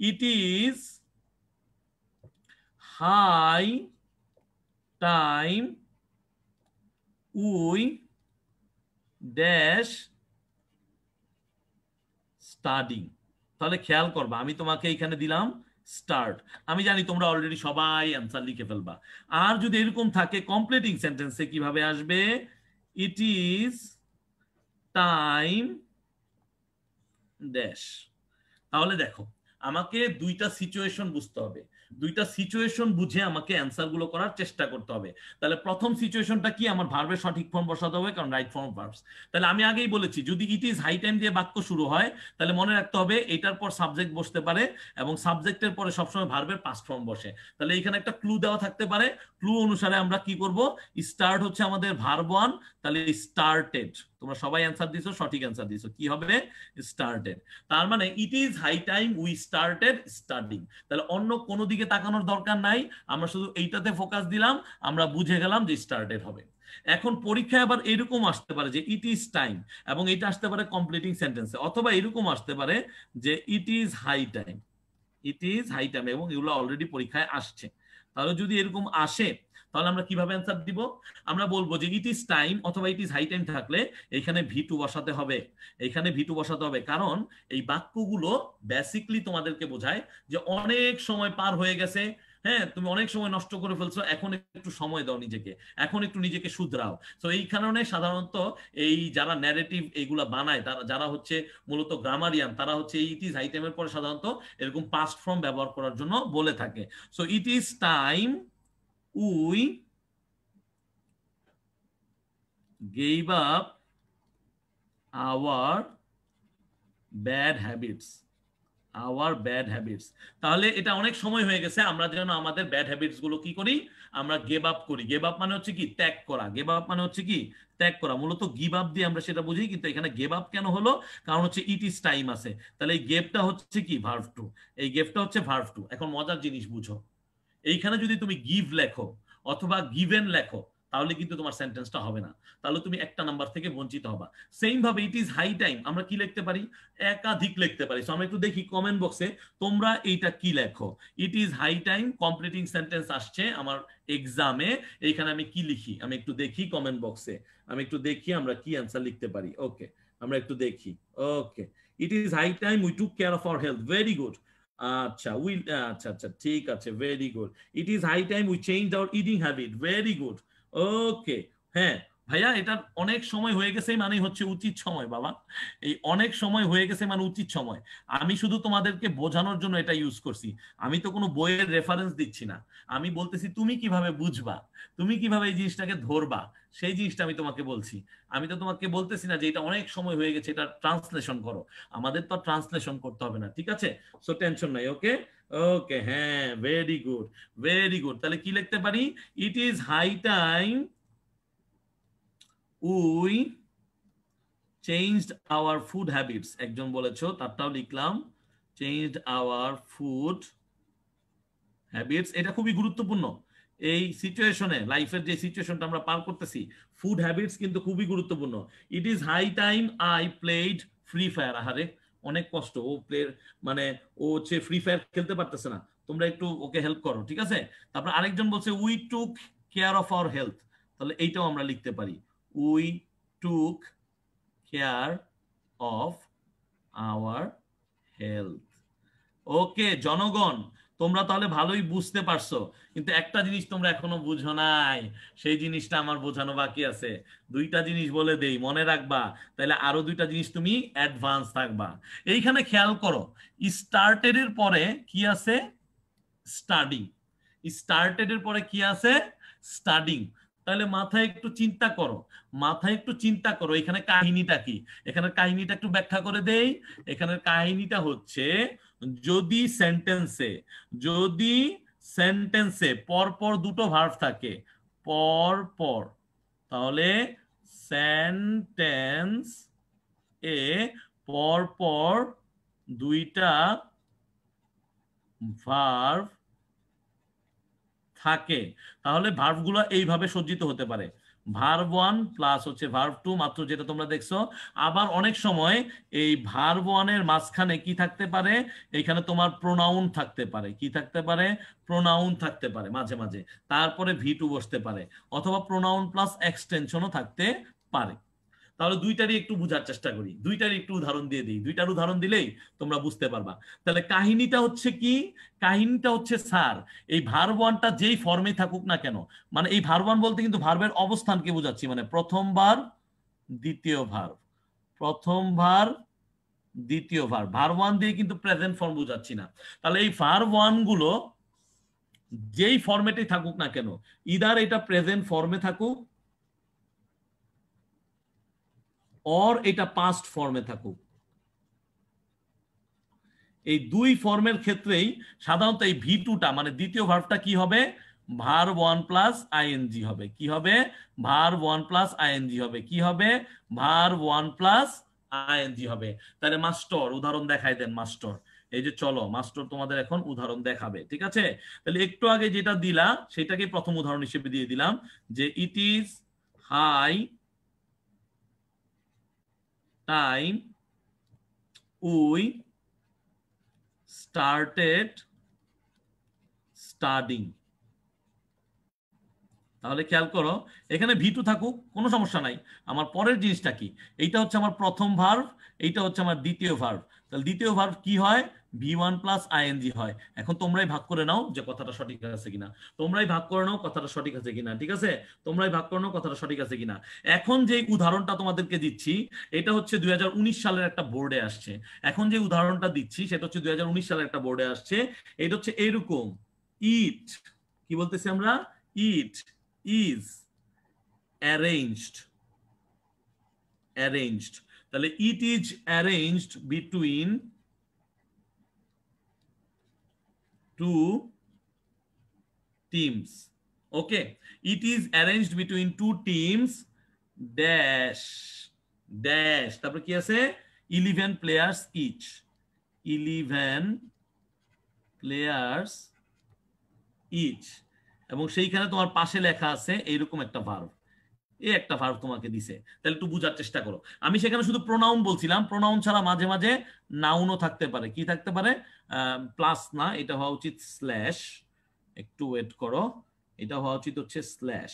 it is high time we dash study তাহলে খেয়াল করবা আমি তোমাকে এখানে দিলাম স্টার্ট আমি জানি তোমরা অলরেডি সবাই অ্যান্সার লিখে ফেলবা আর যদি এরকম থাকে কমপ্লিটিং সেন্টেন্সে কিভাবে আসবে ইট ইজ টাইম ড্যাশ তাহলে দেখো আমাকে দুইটা সিচুয়েশন বুঝতে হবে দুইটা সিচুয়েশন বুঝে আমাকে অ্যান্সার গুলো করার চেষ্টা করতে হবে তাহলে প্রথম সিচুয়েশনটা কি আমার ভার্বের সঠিক ফর্ম বসাতে হবে কারণ রাইট ফর্ম ভার্বস তাহলে আমি আগেই বলেছি যদি ইট ইজ হাই টাইম দিয়ে বাক্য শুরু হয় তাহলে মনে রাখতে হবে এটার পর সাবজেক্ট বসতে পারে এবং সাবজেক্টের পরে সবসময় ভার্বের পাস্ট ফর্ম বসে তাহলে এখানে একটা ক্লু দেওয়া থাকতে পারে ক্লু অনুসারে আমরা কি করব স্টার্ট হচ্ছে আমাদের ভার্ব ওয়ান তাহলে স্টার্টেড তোমরা সবাই অ্যান্সার দিছো সঠিক অ্যান্সার দিছো কি হবে স্টার্টেড তার মানে it is high time we started studying তাহলে অন্য কোনো দিকে তাকানোর দরকার নাই আমরা শুধু এইটাতে ফোকাস দিলাম আমরা বুঝে গেলাম যে স্টার্টেড হবে এখন পরীক্ষায় আবার এরকম আসতে পারে যে ইট ইজ টাইম এবং এটা আসতে পারে কমপ্লিটিং সেন্টেন্সে অথবা এরকম আসতে পারে যে it is high time it is high time এবং এগুলো অলরেডি পরীক্ষায় আসছে তাহলে যদি এরকম আসে তাহলে আমরা কিভাবে অ্যান্সার দিব আমরা বলবো যে ইট ইজ টাইম অথবা ইট ইজ হাই টাইম থাকলে এখানে ভিটু বসাতে হবে এখানে ভিটু বসাতে হবে কারণ এই বাক্যগুলো বেসিকলি তোমাদেরকে বোঝায় যে অনেক সময় পার হয়ে গেছে হ্যাঁ তুমি অনেক সময় নষ্ট করে ফেলছো এখন একটু সময় দাও নিজেকে এখন একটু নিজেকে শুধরাও তো এই কারণে সাধারণত এই যারা ন্যারেটিভ এইগুলা বানায় তারা যারা হচ্ছে মূলত গ্রামারিয়ান তারা হচ্ছে ইট ইজ আইটেমের পরে সাধারণত এরকম পাস্ট ফর্ম ব্যবহার করার জন্য বলে থাকে so it is time we gave up our bad habits our bad habits তাহলে এটা অনেক সময় হয়ে গেছে আমরা যেন আমাদের ব্যাড হ্যাবিটস গুলো কি করি আমরা গেভ আপ করি গেভ আপ মানে হচ্ছে কি ত্যাগ করা গেভ আপ মানে হচ্ছে কি ত্যাগ করা মূলত গিভ আপ দিয়ে আমরা সেটা বুঝি কিন্তু এখানে গেভ আপ কেন হলো কারণ হচ্ছে ইট ইজ টাইম আছে তাহলে এই গেভটা হচ্ছে কি ভার্ভ টু এই গেভটা হচ্ছে ভার্ভ টু এখন মজার জিনিস বুঝো এইখানে যদি তুমি গিভ লেখো অথবা গিভেন লেখো তাহলে কিন্তু তোমার সেন্টেন্সটা হবে না তাহলে তুমি একটা নাম্বার থেকে বঞ্চিত হবা সেম ভাবে ইট ইজ হাই টাইম আমরা কি লিখতে পারি একাধিক লিখতে পারি সো আমরা একটু দেখি কমেন্ট বক্সে তোমরা এইটা কি লেখো it is high time completing sentence আসছে আমার এক্সামে এইখানে আমি কি লিখি আমি একটু দেখি কমেন্ট বক্সে আমি একটু দেখি আমরা কি অ্যান্সার লিখতে পারি ওকে আমরা একটু দেখি okay it is high time we took care of our health very good Acha, we, acha, acha, take, very good. It is high time we changed our eating habit. Very good. Okay. Hey, ভাইয়া এটার অনেক সময় হয়ে গেছে মানে হচ্ছে উচিত সময় বাবা এই অনেক সময় হয়ে গেছে মানে উচিত সময় আমি শুধু তোমাদেরকে বোঝানোর জন্য এটা ইউজ করছি আমি তো কোনো বইয়ের রেফারেন্স দিচ্ছি না আমি বলতেছি তুমি কিভাবে বুঝবা তুমি কিভাবে এই জিনিসটাকে ধরবা সেই জিনিসটা আমি তোমাকে বলছি আমি তো তোমাকে বলতেছি না যে এটা অনেক সময় হয়ে গেছে এটা ট্রান্সলেশন করো আমাদের তো ট্রান্সলেশন করতে হবে না ঠিক আছে সো টেনশন নাই ওকে ওকে হ্যাঁ ভেরি গুড ভেরি গুড তাহলে কি লিখতে পারি it is high time we changed our food habits একজন বলেছো তারটাও লিখলাম চেঞ্জড আওয়ার ফুড হ্যাবিটস এটা খুবই গুরুত্বপূর্ণ এই সিচুয়েশনে লাইফের যে সিচুয়েশনটা আমরা পার করতেছি ফুড হ্যাবিটস কিন্তু খুবই গুরুত্বপূর্ণ it is high time I played Free Fire আহারে অনেক কষ্ট ও প্লে মানে ও হচ্ছে ফ্রি ফায়ার খেলতে পারতেছে না তোমরা একটু ওকে হেল্প করো ঠিক আছে তারপর আরেকজন বলছে we took care of our health তাহলে এইটাও আমরা লিখতে পারি we took care of our health ওকে জনগণ তোমরা তাহলে ভালোই বুঝতে পারছো কিন্তু একটা জিনিস তোমরা এখনো বুঝো নাই সেই জিনিসটা আমার বোঝানো বাকি আছে দুইটা জিনিস বলে দেই মনে রাখবা তাহলে আরো দুইটা জিনিস তুমি অ্যাডভান্স থাকবা এইখানে খেয়াল করো স্টার্টেড এর পরে কি আছে স্টাডি স্টার্টেড এর পরে কি আছে স্টাডিং তাহলে মাথায় একটু চিন্তা করো মাথায় একটু চিন্তা করো এখানে কাহিনীটা কি এখানে কাহিনীটা একটু ব্যাখ্যা করে দেই এখানে কাহিনীটা হচ্ছে যদি সেন্টেন্সে যদি সেন্টেন্সে পরপর দুটো ভার্ভ থাকে পর পর তাহলে সেন্টেন্স এ পরপর দুইটা ভার্ভ থাকে তাহলে ভার্ভগুলো এইভাবে সজ্জিত হতে পারে ভার্ভ ওয়ান প্লাস হচ্ছে ভার্ভ টু মাত্র যেটা তোমরা দেখছো আবার অনেক সময় এই ভার্ভ ওয়ানের মাঝখানে কি থাকতে পারে এখানে তোমার প্রোনাউন থাকতে পারে কি থাকতে পারে প্রোনাউন থাকতে পারে মাঝে মাঝে তারপরে ভি টু বসতে পারে অথবা প্রোনাউন প্লাস এক্সটেনশনও থাকতে পারে তাহলে দুইটারই একটু বোঝার চেষ্টা করি দুইটারই একটু উদাহরণ দিয়ে দিই দুইটার উদাহরণ দিলেই তোমরা বুঝতে পারবা তাহলে কাহিনীটা হচ্ছে কি কাহিনীটা হচ্ছে স্যার এই ভারবানটা ওয়ানটা যেই ফর্মে থাকুক না কেন মানে এই ভারবান ওয়ান বলতে কিন্তু ভার্বের অবস্থানকে বোঝাচ্ছি মানে প্রথমবার দ্বিতীয় ভার প্রথম ভার দ্বিতীয় ভার ভার ওয়ান দিয়ে কিন্তু প্রেজেন্ট ফর্ম বোঝাচ্ছি না তাহলে এই ভার ওয়ান গুলো যেই ফর্মেটে থাকুক না কেন ইদার এটা প্রেজেন্ট ফর্মে থাকুক অর এটা পাস্ট ফর্মে থাকুক এই দুই ফর্মের ক্ষেত্রেই সাধারণত এই ভি টুটা মানে দ্বিতীয় ভার্বটা কি হবে ভার ওয়ান প্লাস আইএনজি হবে কি হবে ভার ওয়ান প্লাস আইএনজি হবে কি হবে ভার ওয়ান প্লাস আইএনজি হবে তাহলে মাস্টর উদাহরণ দেখাই দেন মাস্টর এই যে চলো মাস্টার তোমাদের এখন উদাহরণ দেখাবে ঠিক আছে তাহলে একটু আগে যেটা দিলা সেটাকে প্রথম উদাহরণ হিসেবে দিয়ে দিলাম যে it is high time we started studying তাহলে খেয়াল করো এখানে ভি টু থাকুক কোনো সমস্যা নাই আমার পরের জিনিসটা কি এইটা হচ্ছে আমার প্রথম ভার্ভ এইটা হচ্ছে আমার দ্বিতীয় ভার্ভ তাহলে দ্বিতীয় ভার্ভ কি হয় ভি ওয়ান প্লাস আইএনজি হয় এখন তোমরাই ভাগ করে নাও যে কথাটা সঠিক আছে কিনা তোমরাই ভাগ করে নাও কথাটা সঠিক আছে কিনা ঠিক আছে তোমরাই ভাগ করে নাও কথাটা সঠিক আছে কিনা এখন যে উদাহরণটা তোমাদেরকে দিচ্ছি এটা হচ্ছে দুই সালের একটা বোর্ডে আসছে এখন যে উদাহরণটা দিচ্ছি সেটা হচ্ছে দুই সালের একটা বোর্ডে আসছে এটা হচ্ছে এরকম ইট কি বলতেছি আমরা ইট ইজ অ্যারেঞ্জড অ্যারেঞ্জড তাহলে it is arranged between two teams. Okay. It is arranged between two teams dash dash. তারপর কি আছে? 11 players each. 11 players each. এবং সেইখানে তোমার পাশে লেখা আছে এইরকম একটা ভার্ব এ একটা ভার্ব তোমাকে দিছে তাহলে একটু বুঝার চেষ্টা করো আমি সেখানে শুধু প্রোনাউন বলছিলাম প্রোনাউন ছাড়া মাঝে মাঝে নাউনও থাকতে পারে কি থাকতে পারে প্লাস না এটা হওয়া উচিত স্ল্যাশ একটু ওয়েট করো এটা হওয়া উচিত হচ্ছে স্ল্যাশ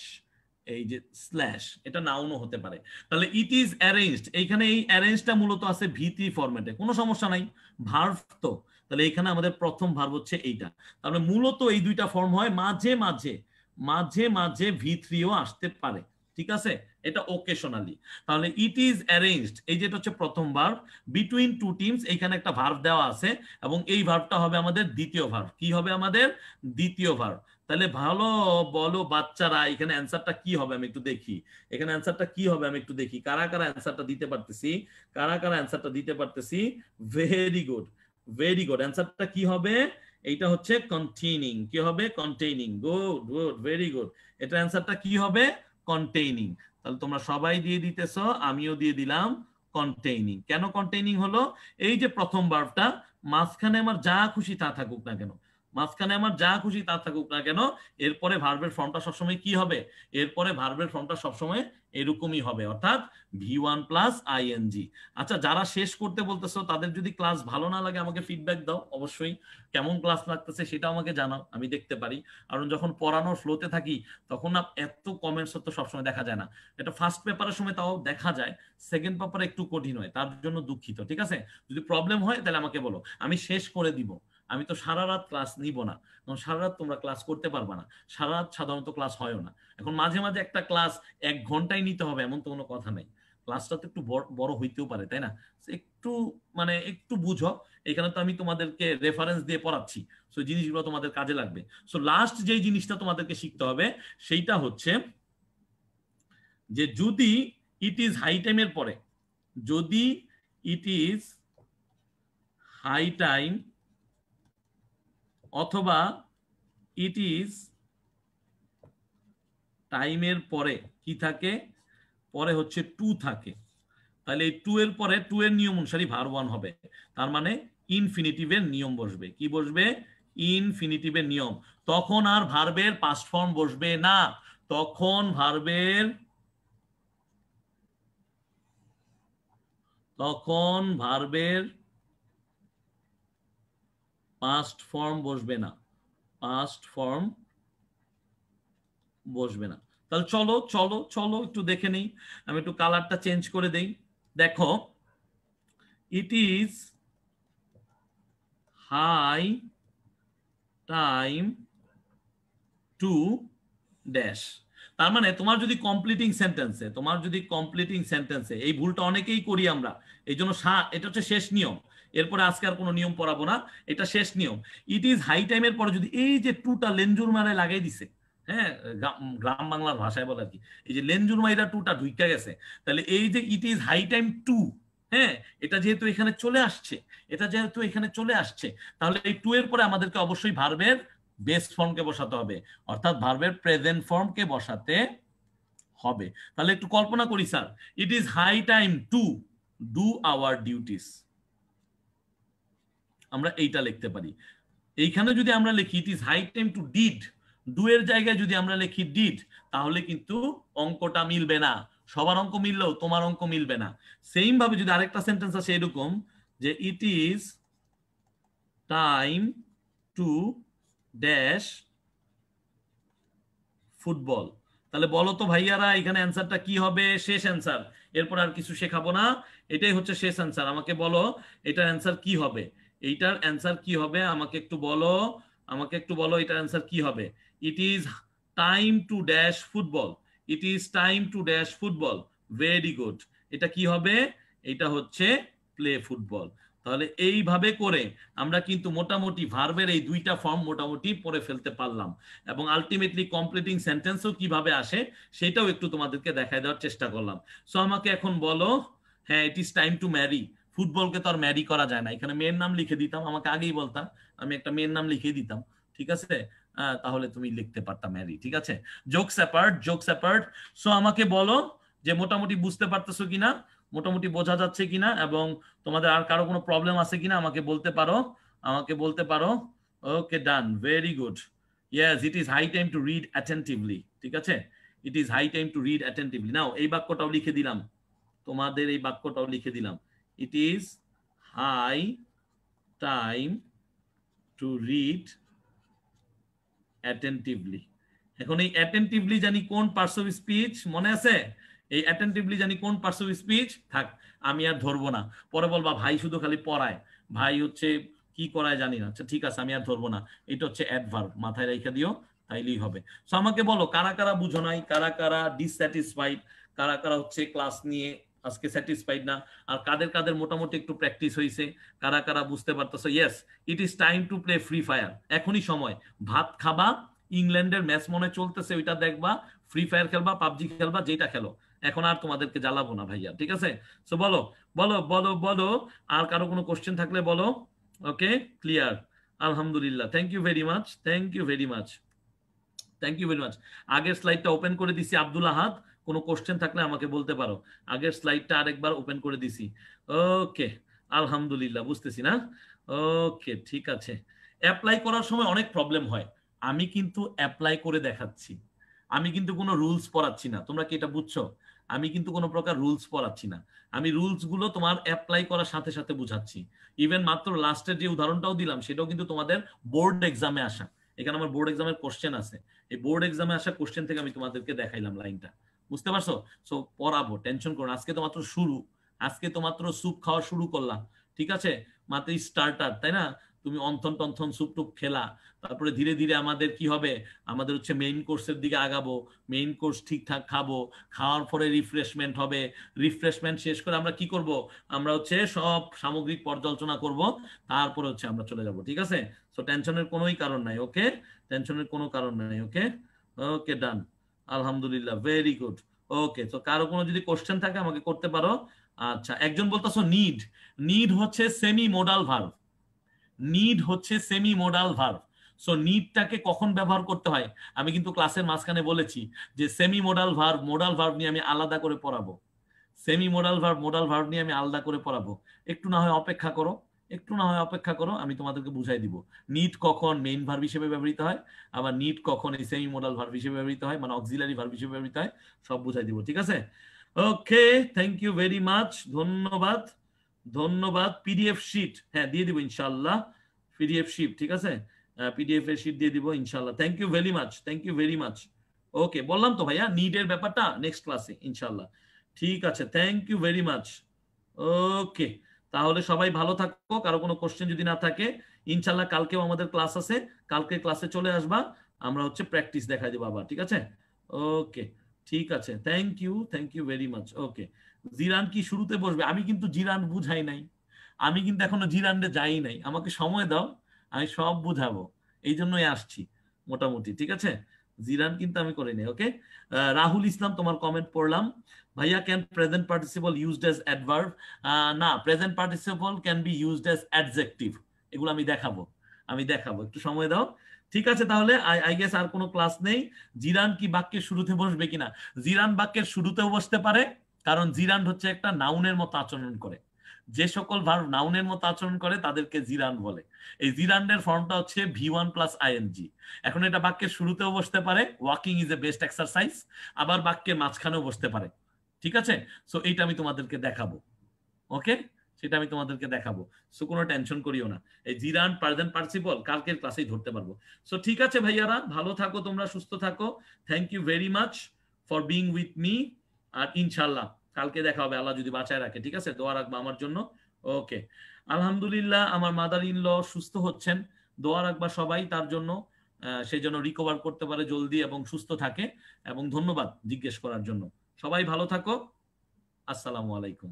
এই যে স্ল্যাশ এটা নাউনও হতে পারে তাহলে ইট ইজ অ্যারেঞ্জড এইখানে এই অ্যারেঞ্জটা মূলত আছে ভিটি ফরম্যাটে কোনো সমস্যা নাই ভার্ভ তো তাহলে এখানে আমাদের প্রথম ভার্ভ হচ্ছে এইটা তাহলে মূলত এই দুইটা ফর্ম হয় মাঝে মাঝে মাঝে মাঝে ভি থ্রিও আসতে পারে ঠিক আছে এটা ওকেশনালি তাহলে ইট ইজ অ্যারেঞ্জড এই যেটা হচ্ছে প্রথম ভার্ভ বিটুইন টু টিমস এখানে একটা ভার্ভ দেওয়া আছে এবং এই ভার্ভটা হবে আমাদের দ্বিতীয় ভার্ভ কি হবে আমাদের দ্বিতীয় ভার্ভ তাহলে ভালো বলো বাচ্চারা এখানে অ্যান্সারটা কি হবে আমি একটু দেখি এখানে অ্যান্সারটা কি হবে আমি একটু দেখি কারা কারা অ্যান্সারটা দিতে পারতেছি কারা কারা অ্যান্সারটা দিতে পারতেছি ভেরি গুড ভেরি গুড অ্যান্সারটা কি হবে এইটা হচ্ছে কন্টেইনিং কি হবে containing good good very good এটা অ্যান্সারটা কি হবে কন্টেইনিং তাহলে তোমরা সবাই দিয়ে দিতেছ আমিও দিয়ে দিলাম কন্টেইনিং কেন কন্টেইনিং হলো এই যে প্রথম বার্বটা মাঝখানে আমার যা খুশি তা থাকুক না কেন মাঝখানে আমার যা খুশি তা থাকুক না কেন এরপরে ভার্বের ফর্মটা সবসময় কি হবে এরপরে ভার্বের ফর্মটা সবসময় এরকমই হবে অর্থাৎ ভি ওয়ান প্লাস আইএনজি আচ্ছা যারা শেষ করতে বলতেছো তাদের যদি ক্লাস ভালো না লাগে আমাকে ফিডব্যাক দাও অবশ্যই কেমন ক্লাস লাগতেছে সেটা আমাকে জানাও আমি দেখতে পারি কারণ যখন পড়ানোর ফ্লোতে থাকি তখন না এত কমেন্টস তো সবসময় দেখা যায় না এটা ফার্স্ট পেপারের সময় তাও দেখা যায় সেকেন্ড পেপার একটু কঠিন হয় তার জন্য দুঃখিত ঠিক আছে যদি প্রবলেম হয় তাহলে আমাকে বলো আমি শেষ করে দিব আমি তো সারা রাত ক্লাস নিব না কারণ সারা রাত তোমরা ক্লাস করতে পারবা না সারা রাত সাধারণত ক্লাস হয়ও না এখন মাঝে মাঝে একটা ক্লাস এক ঘন্টায় নিতে হবে এমন তো কোনো কথা নেই ক্লাসটা তো একটু বড় হইতেও পারে তাই না একটু মানে একটু বুঝো এখানে তো আমি তোমাদেরকে রেফারেন্স দিয়ে পড়াচ্ছি সো জিনিসগুলো তোমাদের কাজে লাগবে সো লাস্ট যে জিনিসটা তোমাদেরকে শিখতে হবে সেইটা হচ্ছে যে যদি ইট ইজ হাই টাইমের পরে যদি ইট ইজ হাই টাইম অথবা ইট ইজ টাইমের পরে কি থাকে পরে হচ্ছে টু থাকে তাহলে এই টু এর পরে টু এর নিয়ম অনুসারে ভার ওয়ান হবে তার মানে ইনফিনিটিভের নিয়ম বসবে কি বসবে ইনফিনিটিভের নিয়ম তখন আর ভার্বের পাস্ট ফর্ম বসবে না তখন ভার্বের তখন ভার্বের পাস্ট ফর্ম বসবে না পাস্ট ফর্ম বসবে না তাহলে চলো চলো চলো একটু দেখে নেই আমি একটু কালারটা চেঞ্জ করে দেই দেখো it is high time to dash তার মানে তোমার যদি কমপ্লিটিং সেন্টেন্সে তোমার যদি কমপ্লিটিং সেন্টেন্সে এই ভুলটা অনেকেই করি আমরা এই জন্য এটা হচ্ছে শেষ নিয়ম এরপরে আজকে আর কোনো নিয়ম পড়াবো না এটা শেষ নিয়ম ইট ইজ হাই টাইমের পরে যদি এই যে টুটা লেঞ্জুর মারায় লাগাই দিছে হ্যাঁ গ্রাম বাংলার ভাষায় বলা কি এই যে লেঞ্জুর মাইরা টুটা ঢুইকা গেছে তাহলে এই যে it is high time to হ্যাঁ এটা যেহেতু এখানে চলে আসছে এটা যেহেতু এখানে চলে আসছে তাহলে এই টু এর পরে আমাদেরকে অবশ্যই ভার্বের বেস্ট ফর্মকে বসাতে হবে অর্থাৎ ভার্বের প্রেজেন্ট ফর্মকে বসাতে হবে তাহলে একটু কল্পনা করি sir it is high time to do our duties আমরা এইটা লিখতে পারি এইখানে যদি আমরা লিখি it is high time to did do এর জায়গায় যদি আমরা লিখি ডিড তাহলে কিন্তু অঙ্কটা মিলবে না সবার অঙ্ক মিললেও তোমার অঙ্ক মিলবে না সেম ভাবে যদি আরেকটা সেন্টেন্স আসে এরকম যে it is time to dash football তাহলে বলো তো ভাইয়ারা এখানে অ্যান্সারটা কি হবে শেষ অ্যান্সার এরপর আর কিছু শেখাবো না এটাই হচ্ছে শেষ অ্যান্সার আমাকে বলো এটার অ্যান্সার কি হবে এইটার অ্যান্সার কি হবে আমাকে একটু বলো আমাকে একটু বলো এটার অ্যান্সার কি হবে it is time to dash football it is time to dash football very good এটা কি হবে এটা হচ্ছে প্লে ফুটবল তাহলে এইভাবে করে আমরা কিন্তু মোটামুটি ভার্বের এই দুইটা ফর্ম মোটামুটি পড়ে ফেলতে পারলাম এবং আলটিমেটলি কমপ্লিটিং সেন্টেন্সও কিভাবে আসে সেটাও একটু তোমাদেরকে দেখায় দেওয়ার চেষ্টা করলাম সো আমাকে এখন বলো হ্যাঁ it is time to marry ফুটবলকে তো আর ম্যারি করা যায় না এখানে মেয়ের নাম লিখে দিতাম আমাকে আগেই বলতাম আমি একটা মেয়ের নাম লিখে দিতাম ঠিক আছে তাহলে তুমি লিখতে পারতাম ম্যারি ঠিক আছে joke separate joke separate so আমাকে বলো যে মোটামুটি বুঝতে পারতেছো কিনা মোটামুটি বোঝা যাচ্ছে কিনা এবং তোমাদের আর কারো কোনো প্রবলেম আছে কিনা আমাকে বলতে পারো আমাকে বলতে পারো okay done very good yes it is high time to read attentively ঠিক আছে it is high time to read attentively now এই বাক্যটাও লিখে দিলাম তোমাদের এই বাক্যটাও লিখে দিলাম it is high time to read attentively এখন এই অ্যাটেন্টিভলি জানি কোন পার্টস অফ স্পিচ মনে আছে এই অ্যাটেন্টিভলি জানি কোন পার্টস অফ স্পিচ থাক আমি আর ধরবো না পরে বলবা ভাই শুধু খালি পড়ায় ভাই হচ্ছে কি করায় জানি না আচ্ছা ঠিক আছে আমি আর ধরবো না এটা হচ্ছে অ্যাডভার্ব মাথায় রেখে দিও তাইলেই হবে সো আমাকে বলো কারা কারা বুঝো নাই কারা কারা ডিসস্যাটিসফাইড কারা কারা হচ্ছে ক্লাস নিয়ে আজকে স্যাটিসফাইড না আর কাদের কাদের মোটামুটি একটু প্র্যাকটিস হয়েছে কারা কারা বুঝতে পারতেছো yes it is time to play Free Fire এখনই সময় ভাত খাবা ইংল্যান্ডের ম্যাচ মনে চলতেছে ওইটা দেখবা ফ্রি ফায়ার খেলবা পাবজি খেলবা যেটা খেলো এখন আর তোমাদেরকে জ্বালাবো না ভাইয়া ঠিক আছে সো বলো বলো বলো বলো আর কারো কোনো কোশ্চেন থাকলে বলো ওকে ক্লিয়ার আলহামদুলিল্লাহ thank you very much thank you very much thank you very much আগের স্লাইডটা ওপেন করে দিছি আব্দুল আহাদ কোনো কোশ্চেন থাকলে আমাকে বলতে পারো আগের স্লাইডটা আরেকবার ওপেন করে দিছি ওকে আলহামদুলিল্লাহ বুঝতেছি না ওকে ঠিক আছে অ্যাপ্লাই করার সময় অনেক প্রবলেম হয় আমি কিন্তু অ্যাপ্লাই করে দেখাচ্ছি আমি কিন্তু কোনো রুলস পড়াচ্ছি না তোমরা কি এটা বুঝছো আমি কিন্তু কোনো প্রকার রুলস পড়াচ্ছি না আমি রুলস গুলো তোমার অ্যাপ্লাই করার সাথে সাথে বুঝাচ্ছি ইভেন মাত্র লাস্টের যে উদাহরণটাও দিলাম সেটাও কিন্তু তোমাদের বোর্ড এক্সামে আসা এখানে আমার বোর্ড এক্সামের কোশ্চেন আছে এই বোর্ড এক্সামে আসা কোশ্চেন থেকে আমি তোমাদেরকে দেখাইলাম লাইনটা বুঝতে পারছো সো পড়াবো টেনশন করো আজকে তো মাত্র শুরু আজকে তো মাত্র স্যুপ খাওয়া শুরু করলাম ঠিক আছে মাত্র স্টার্টার তাই না তুমি অন্থন টন্থন স্যুপ টুপ খেলা তারপরে ধীরে ধীরে আমাদের কি হবে আমাদের হচ্ছে মেইন কোর্সের দিকে আগাবো মেইন কোর্স ঠিকঠাক খাবো খাওয়ার পরে রিফ্রেশমেন্ট হবে রিফ্রেশমেন্ট শেষ করে আমরা কি করব আমরা হচ্ছে সব সামগ্রিক পর্যালোচনা করব তারপরে হচ্ছে আমরা চলে যাব ঠিক আছে সো টেনশনের কোনোই কারণ নাই ওকে টেনশনের কোনো কারণ নাই ওকে ওকে ডান আলহামদুলিল্লাহ ভেরি গুড ওকে তো কারো কোনো যদি কোশ্চেন থাকে আমাকে করতে পারো আচ্ছা একজন বলতেছো নিড নিড হচ্ছে সেমি মোডাল ভার্ভ নিড হচ্ছে সেমি মোডাল ভার্ভ সো নিডটাকে কখন ব্যবহার করতে হয় আমি কিন্তু ক্লাসের মাঝখানে বলেছি যে semi modal verb modal verb নিয়ে আমি আলাদা করে পড়াবো semi modal verb modal verb নিয়ে আমি আলাদা করে পড়াবো একটু না হয় অপেক্ষা করো একটু না হয় অপেক্ষা করো আমি তোমাদেরকে বুঝাই দিব নিট কখন মেইন ভার্ব হিসেবে ব্যবহৃত হয় আবার নিট কখন এই সেমি মোডাল ভার্ব হিসেবে ব্যবহৃত হয় মানে অক্সিলারি ভার্ব হিসেবে ব্যবহৃত হয় সব বুঝাই দিব ঠিক আছে okay thank you very much ধন্যবাদ ধন্যবাদ পিডিএফ শিট হ্যাঁ দিয়ে দিব ইনশাল্লাহ পিডিএফ শিট ঠিক আছে পিডিএফ এর শিট দিয়ে দিব ইনশাল্লাহ thank you very much thank you very much okay বললাম তো ভাইয়া নিটের ব্যাপারটা নেক্সট ক্লাসে ইনশাল্লাহ ঠিক আছে thank you very much okay তাহলে সবাই ভালো থাকো কারো কোনো কোশ্চেন যদি না থাকে ইনশাল্লাহ কালকেও আমাদের ক্লাস আছে কালকে ক্লাসে চলে আসবা আমরা হচ্ছে প্র্যাকটিস দেখা দেবো আবার ঠিক আছে ওকে ঠিক আছে thank you thank you very much okay জিরান কি শুরুতে বসবে আমি কিন্তু জিরান বুঝাই নাই আমি কিন্তু এখনো জিরানে যাই নাই আমাকে সময় দাও আমি সব বুঝাবো এই জন্যই আসছি মোটামুটি ঠিক আছে জিরান কিন্তু আমি করিনি ওকে রাহুল ইসলাম তোমার কমেন্ট পড়লাম ভাইয়া can present participle used as adverb না present participle can be used as adjective এগুলো আমি দেখাবো আমি দেখাবো একটু সময় দাও ঠিক আছে তাহলে আই গেস আর কোনো ক্লাস নেই জিরান কি বাক্যের শুরুতে বসবে কিনা জিরান বাক্যের শুরুতেও বসতে পারে কারণ জিরান হচ্ছে একটা নাউনের মতো আচরণ করে যে সকল ভার নাউনের মতো আচরণ করে তাদেরকে জিরান বলে এই জিরানের ফর্মটা হচ্ছে ভি ওয়ান প্লাস আইএনজি এখন এটা বাক্যের শুরুতেও বসতে পারে walking is a best exercise আবার বাক্যের মাঝখানেও বসতে পারে ঠিক আছে সো এইটা আমি তোমাদেরকে দেখাবো ওকে সেটা আমি তোমাদেরকে দেখাবো সো কোনো টেনশন করিও না এই জিরান প্রেজেন্ট পার্সিপল কালকের ক্লাসেই ধরতে পারবো সো ঠিক আছে ভাইয়ারা ভালো থাকো তোমরা সুস্থ থাকো thank you very much for being with me আর ইনশাল্লাহ কালকে দেখা হবে আল্লাহ যদি বাঁচায় রাখে ঠিক আছে দোয়া রাখবা আমার জন্য ওকে আলহামদুলিল্লাহ আমার মাদার ইন ল সুস্থ হচ্ছেন দোয়া রাখবা সবাই তার জন্য সে যেন রিকভার করতে পারে জলদি এবং সুস্থ থাকে এবং ধন্যবাদ জিজ্ঞেস করার জন্য সবাই ভালো থাকো আসসালামু আলাইকুম